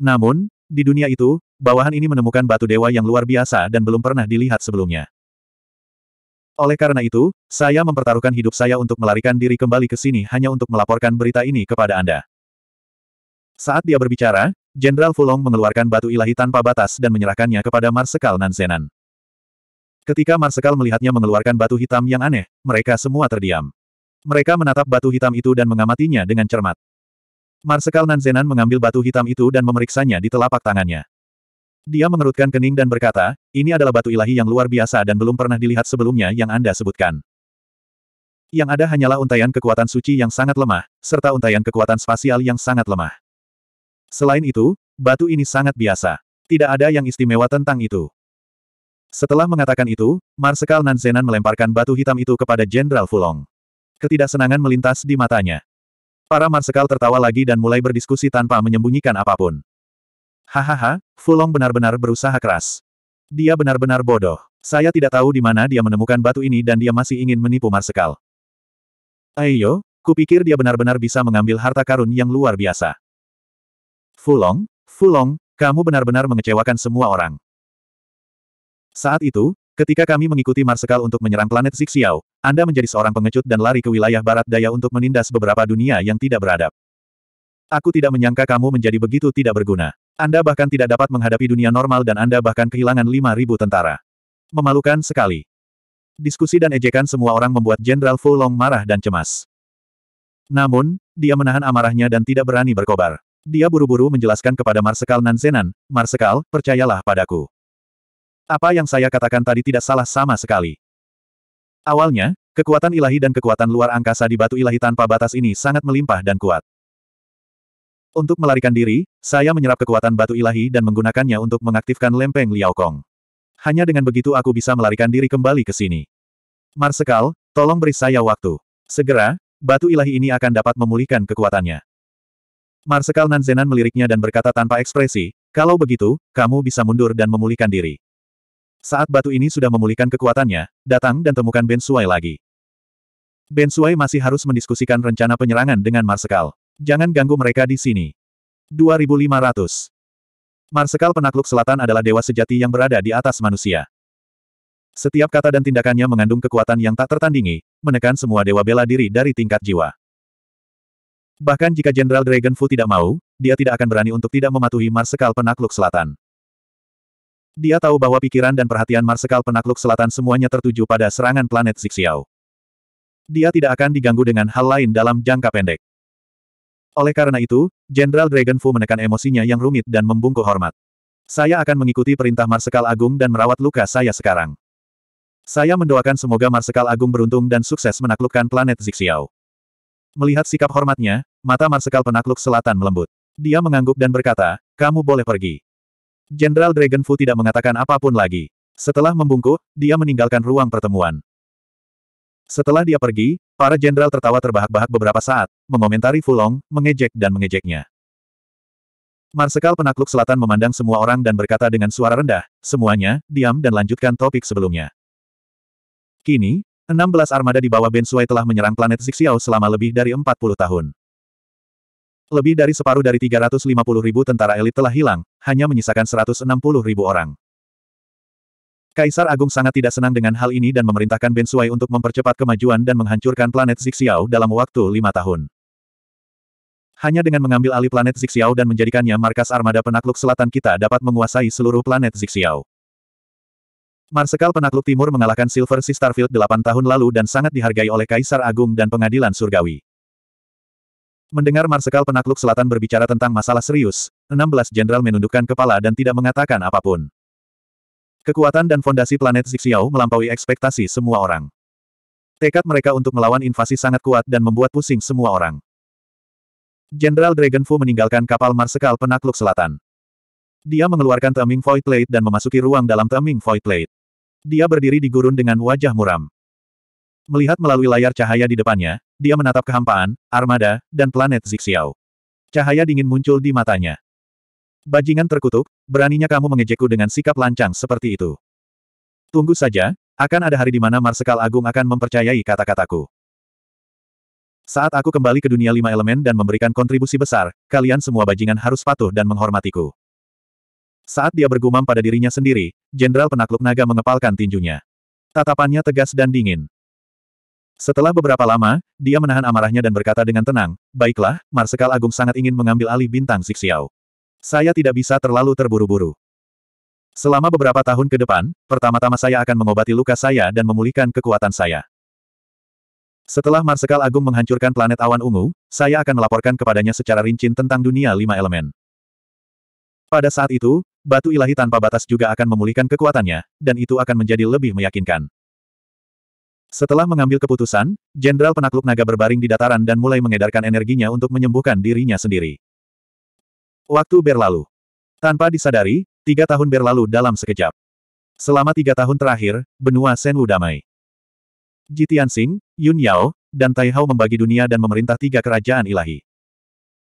Namun, di dunia itu, bawahan ini menemukan batu dewa yang luar biasa dan belum pernah dilihat sebelumnya. Oleh karena itu, saya mempertaruhkan hidup saya untuk melarikan diri kembali ke sini hanya untuk melaporkan berita ini kepada Anda. Saat dia berbicara, Jenderal Fulong mengeluarkan batu ilahi tanpa batas dan menyerahkannya kepada Marsekal Nanzenan. Ketika Marsekal melihatnya mengeluarkan batu hitam yang aneh, mereka semua terdiam. Mereka menatap batu hitam itu dan mengamatinya dengan cermat. Marsekal Nanzenan mengambil batu hitam itu dan memeriksanya di telapak tangannya. Dia mengerutkan kening dan berkata, ini adalah batu ilahi yang luar biasa dan belum pernah dilihat sebelumnya yang Anda sebutkan. Yang ada hanyalah untaian kekuatan suci yang sangat lemah, serta untaian kekuatan spasial yang sangat lemah. Selain itu, batu ini sangat biasa. Tidak ada yang istimewa tentang itu. Setelah mengatakan itu, Marsekal Nanzenan melemparkan batu hitam itu kepada Jenderal Fulong. Ketidaksenangan melintas di matanya. Para Marsekal tertawa lagi dan mulai berdiskusi tanpa menyembunyikan apapun. Hahaha, Fulong benar-benar berusaha keras. Dia benar-benar bodoh. Saya tidak tahu di mana dia menemukan batu ini dan dia masih ingin menipu Marsekal. Ayo, kupikir dia benar-benar bisa mengambil harta karun yang luar biasa. Fulong, Fulong, kamu benar-benar mengecewakan semua orang. Saat itu, ketika kami mengikuti Marsekal untuk menyerang planet Zixiao, Anda menjadi seorang pengecut dan lari ke wilayah barat daya untuk menindas beberapa dunia yang tidak beradab. Aku tidak menyangka kamu menjadi begitu tidak berguna. Anda bahkan tidak dapat menghadapi dunia normal dan Anda bahkan kehilangan 5.000 tentara. Memalukan sekali. Diskusi dan ejekan semua orang membuat Jenderal Fulong marah dan cemas. Namun, dia menahan amarahnya dan tidak berani berkobar. Dia buru-buru menjelaskan kepada Marsekal Nanzenan, Marsekal, percayalah padaku. Apa yang saya katakan tadi tidak salah sama sekali. Awalnya, kekuatan ilahi dan kekuatan luar angkasa di batu ilahi tanpa batas ini sangat melimpah dan kuat. Untuk melarikan diri, saya menyerap kekuatan batu ilahi dan menggunakannya untuk mengaktifkan lempeng Liao Kong. Hanya dengan begitu aku bisa melarikan diri kembali ke sini. Marsekal, tolong beri saya waktu. Segera, batu ilahi ini akan dapat memulihkan kekuatannya. Marsekal Nanzenan meliriknya dan berkata tanpa ekspresi, kalau begitu, kamu bisa mundur dan memulihkan diri. Saat batu ini sudah memulihkan kekuatannya, datang dan temukan Ben Suai lagi. Ben Suai masih harus mendiskusikan rencana penyerangan dengan Marsekal. Jangan ganggu mereka di sini. 2500 Marsekal penakluk selatan adalah dewa sejati yang berada di atas manusia. Setiap kata dan tindakannya mengandung kekuatan yang tak tertandingi, menekan semua dewa bela diri dari tingkat jiwa. Bahkan jika Jenderal Dragon Fu tidak mau, dia tidak akan berani untuk tidak mematuhi Marsekal Penakluk Selatan. Dia tahu bahwa pikiran dan perhatian Marsekal Penakluk Selatan semuanya tertuju pada serangan planet Zixiao. Dia tidak akan diganggu dengan hal lain dalam jangka pendek. Oleh karena itu, Jenderal Dragon Fu menekan emosinya yang rumit dan membungkuk hormat. Saya akan mengikuti perintah Marsekal Agung dan merawat luka saya sekarang. Saya mendoakan semoga Marsekal Agung beruntung dan sukses menaklukkan planet Zixiao. Melihat sikap hormatnya, mata Marsekal Penakluk Selatan melembut. Dia mengangguk dan berkata, kamu boleh pergi. Jenderal Dragon Fu tidak mengatakan apapun lagi. Setelah membungkuk, dia meninggalkan ruang pertemuan. Setelah dia pergi, para jenderal tertawa terbahak-bahak beberapa saat, mengomentari Fulong, mengejek dan mengejeknya. Marsekal Penakluk Selatan memandang semua orang dan berkata dengan suara rendah, semuanya, diam dan lanjutkan topik sebelumnya. Kini, 16 armada di bawah Ben Sui telah menyerang planet Zixiao selama lebih dari 40 tahun. Lebih dari separuh dari 350 ribu tentara elit telah hilang, hanya menyisakan 160 ribu orang. Kaisar Agung sangat tidak senang dengan hal ini dan memerintahkan Ben Sui untuk mempercepat kemajuan dan menghancurkan planet Zixiao dalam waktu lima tahun. Hanya dengan mengambil alih planet Zixiao dan menjadikannya markas armada penakluk selatan kita dapat menguasai seluruh planet Zixiao. Marsekal Penakluk Timur mengalahkan Silver Sea Starfield 8 tahun lalu dan sangat dihargai oleh Kaisar Agung dan Pengadilan Surgawi. Mendengar Marsekal Penakluk Selatan berbicara tentang masalah serius, 16 jenderal menundukkan kepala dan tidak mengatakan apapun. Kekuatan dan fondasi planet Zixiao melampaui ekspektasi semua orang. Tekad mereka untuk melawan invasi sangat kuat dan membuat pusing semua orang. Jenderal Fu meninggalkan kapal Marsekal Penakluk Selatan. Dia mengeluarkan Teming Void Plate dan memasuki ruang dalam Teming Void Plate. Dia berdiri di gurun dengan wajah muram. Melihat melalui layar cahaya di depannya, dia menatap kehampaan, armada, dan planet Zixiao. Cahaya dingin muncul di matanya. Bajingan terkutuk, beraninya kamu mengejekku dengan sikap lancang seperti itu. Tunggu saja, akan ada hari di mana Marsekal Agung akan mempercayai kata-kataku. Saat aku kembali ke dunia lima elemen dan memberikan kontribusi besar, kalian semua bajingan harus patuh dan menghormatiku. Saat dia bergumam pada dirinya sendiri, Jenderal Penakluk Naga mengepalkan tinjunya. Tatapannya tegas dan dingin. Setelah beberapa lama, dia menahan amarahnya dan berkata dengan tenang, Baiklah, Marsekal Agung sangat ingin mengambil alih bintang Siksiao. Saya tidak bisa terlalu terburu-buru. Selama beberapa tahun ke depan, pertama-tama saya akan mengobati luka saya dan memulihkan kekuatan saya. Setelah Marsekal Agung menghancurkan planet awan ungu, saya akan melaporkan kepadanya secara rinci tentang dunia lima elemen. Pada saat itu, batu ilahi tanpa batas juga akan memulihkan kekuatannya, dan itu akan menjadi lebih meyakinkan. Setelah mengambil keputusan, Jenderal Penakluk Naga berbaring di dataran dan mulai mengedarkan energinya untuk menyembuhkan dirinya sendiri. Waktu berlalu. Tanpa disadari, tiga tahun berlalu dalam sekejap. Selama tiga tahun terakhir, benua Senwu damai. Jitian Sing, Yun Yao, dan Tai Hao membagi dunia dan memerintah tiga kerajaan ilahi.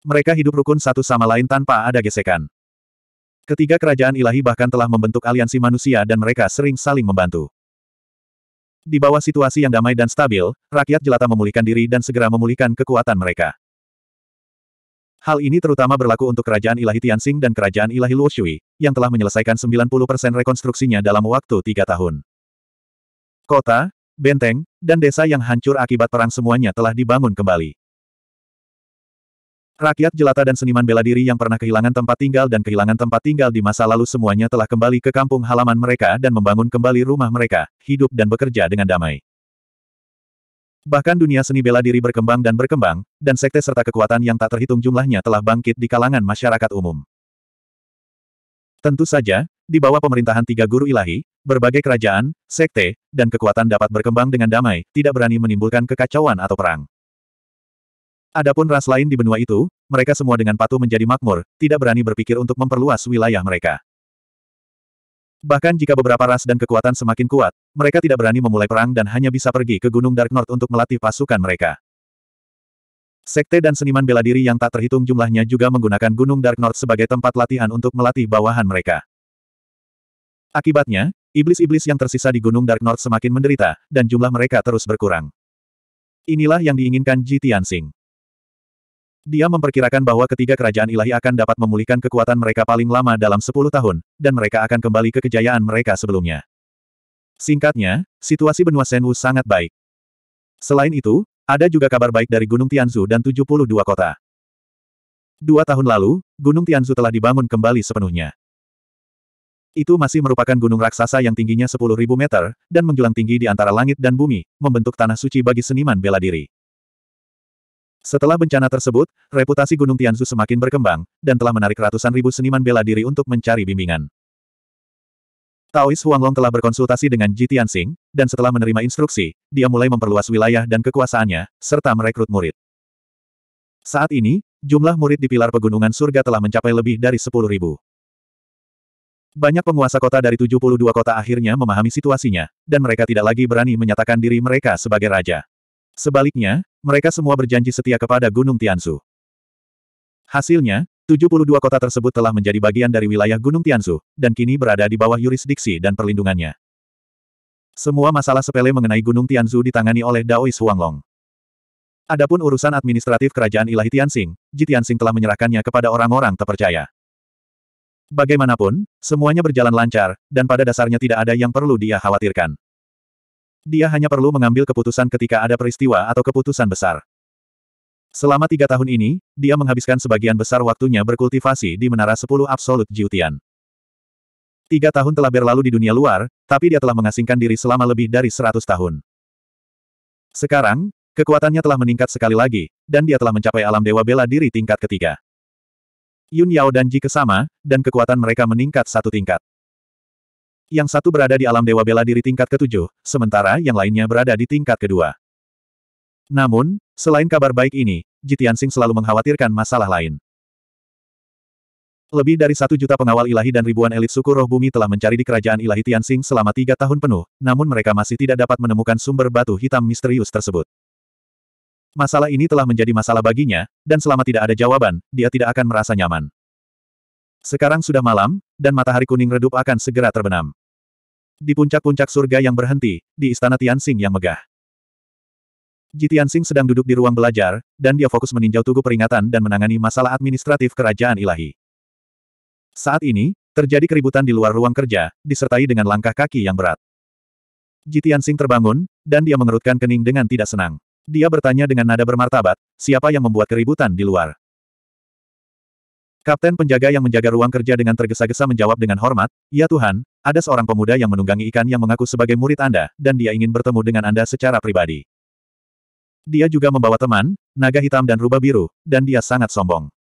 Mereka hidup rukun satu sama lain tanpa ada gesekan. Ketiga kerajaan ilahi bahkan telah membentuk aliansi manusia dan mereka sering saling membantu. Di bawah situasi yang damai dan stabil, rakyat jelata memulihkan diri dan segera memulihkan kekuatan mereka. Hal ini terutama berlaku untuk Kerajaan Ilahi Tianxing dan Kerajaan Ilahi Luoshui, yang telah menyelesaikan 90% rekonstruksinya dalam waktu tiga tahun. Kota, benteng, dan desa yang hancur akibat perang semuanya telah dibangun kembali. Rakyat jelata dan seniman bela diri yang pernah kehilangan tempat tinggal dan kehilangan tempat tinggal di masa lalu semuanya telah kembali ke kampung halaman mereka dan membangun kembali rumah mereka, hidup dan bekerja dengan damai. Bahkan dunia seni bela diri berkembang dan berkembang, dan sekte serta kekuatan yang tak terhitung jumlahnya telah bangkit di kalangan masyarakat umum. Tentu saja, di bawah pemerintahan tiga guru ilahi, berbagai kerajaan, sekte, dan kekuatan dapat berkembang dengan damai, tidak berani menimbulkan kekacauan atau perang. Adapun ras lain di benua itu, mereka semua dengan patuh menjadi makmur, tidak berani berpikir untuk memperluas wilayah mereka. Bahkan jika beberapa ras dan kekuatan semakin kuat, mereka tidak berani memulai perang dan hanya bisa pergi ke Gunung Dark North untuk melatih pasukan mereka. Sekte dan seniman bela diri yang tak terhitung jumlahnya juga menggunakan Gunung Dark North sebagai tempat latihan untuk melatih bawahan mereka. Akibatnya, iblis-iblis yang tersisa di Gunung Dark North semakin menderita, dan jumlah mereka terus berkurang. Inilah yang diinginkan Ji Tianxing. Dia memperkirakan bahwa ketiga kerajaan ilahi akan dapat memulihkan kekuatan mereka paling lama dalam sepuluh tahun, dan mereka akan kembali ke kejayaan mereka sebelumnya. Singkatnya, situasi benua Senwu sangat baik. Selain itu, ada juga kabar baik dari Gunung Tianzu dan 72 kota. Dua tahun lalu, Gunung Tianzu telah dibangun kembali sepenuhnya. Itu masih merupakan gunung raksasa yang tingginya 10.000 meter, dan menjulang tinggi di antara langit dan bumi, membentuk tanah suci bagi seniman bela diri. Setelah bencana tersebut, reputasi Gunung Tianzu semakin berkembang, dan telah menarik ratusan ribu seniman bela diri untuk mencari bimbingan. Taois Huanglong telah berkonsultasi dengan Ji Tianxing, dan setelah menerima instruksi, dia mulai memperluas wilayah dan kekuasaannya, serta merekrut murid. Saat ini, jumlah murid di pilar pegunungan surga telah mencapai lebih dari ribu. Banyak penguasa kota dari 72 kota akhirnya memahami situasinya, dan mereka tidak lagi berani menyatakan diri mereka sebagai raja. Sebaliknya, mereka semua berjanji setia kepada Gunung Tianzu. Hasilnya, 72 kota tersebut telah menjadi bagian dari wilayah Gunung Tianzu dan kini berada di bawah yurisdiksi dan perlindungannya. Semua masalah sepele mengenai Gunung Tianzu ditangani oleh Daois Huanglong. Adapun urusan administratif kerajaan ilahi Tianxing, Ji Tianxing telah menyerahkannya kepada orang-orang terpercaya. Bagaimanapun, semuanya berjalan lancar, dan pada dasarnya tidak ada yang perlu dia khawatirkan. Dia hanya perlu mengambil keputusan ketika ada peristiwa atau keputusan besar. Selama tiga tahun ini, dia menghabiskan sebagian besar waktunya berkultivasi di Menara Sepuluh Absolut Jiutian. Tiga tahun telah berlalu di dunia luar, tapi dia telah mengasingkan diri selama lebih dari seratus tahun. Sekarang, kekuatannya telah meningkat sekali lagi, dan dia telah mencapai alam dewa bela diri tingkat ketiga. Yun Yao dan Ji kesama, dan kekuatan mereka meningkat satu tingkat. Yang satu berada di alam dewa bela diri tingkat ketujuh, sementara yang lainnya berada di tingkat kedua. Namun, selain kabar baik ini, Jitian Sing selalu mengkhawatirkan masalah lain. Lebih dari satu juta pengawal ilahi dan ribuan elit suku roh bumi telah mencari di kerajaan ilahi Tian Tianxing selama tiga tahun penuh, namun mereka masih tidak dapat menemukan sumber batu hitam misterius tersebut. Masalah ini telah menjadi masalah baginya, dan selama tidak ada jawaban, dia tidak akan merasa nyaman. Sekarang sudah malam, dan matahari kuning redup akan segera terbenam. Di puncak-puncak surga yang berhenti, di istana Tianxing yang megah. Ji Tianxing sedang duduk di ruang belajar, dan dia fokus meninjau tugu peringatan dan menangani masalah administratif kerajaan ilahi. Saat ini, terjadi keributan di luar ruang kerja, disertai dengan langkah kaki yang berat. Ji Tianxing terbangun, dan dia mengerutkan kening dengan tidak senang. Dia bertanya dengan nada bermartabat, siapa yang membuat keributan di luar? Kapten penjaga yang menjaga ruang kerja dengan tergesa-gesa menjawab dengan hormat, Ya Tuhan, ada seorang pemuda yang menunggangi ikan yang mengaku sebagai murid Anda, dan dia ingin bertemu dengan Anda secara pribadi. Dia juga membawa teman, naga hitam dan rubah biru, dan dia sangat sombong.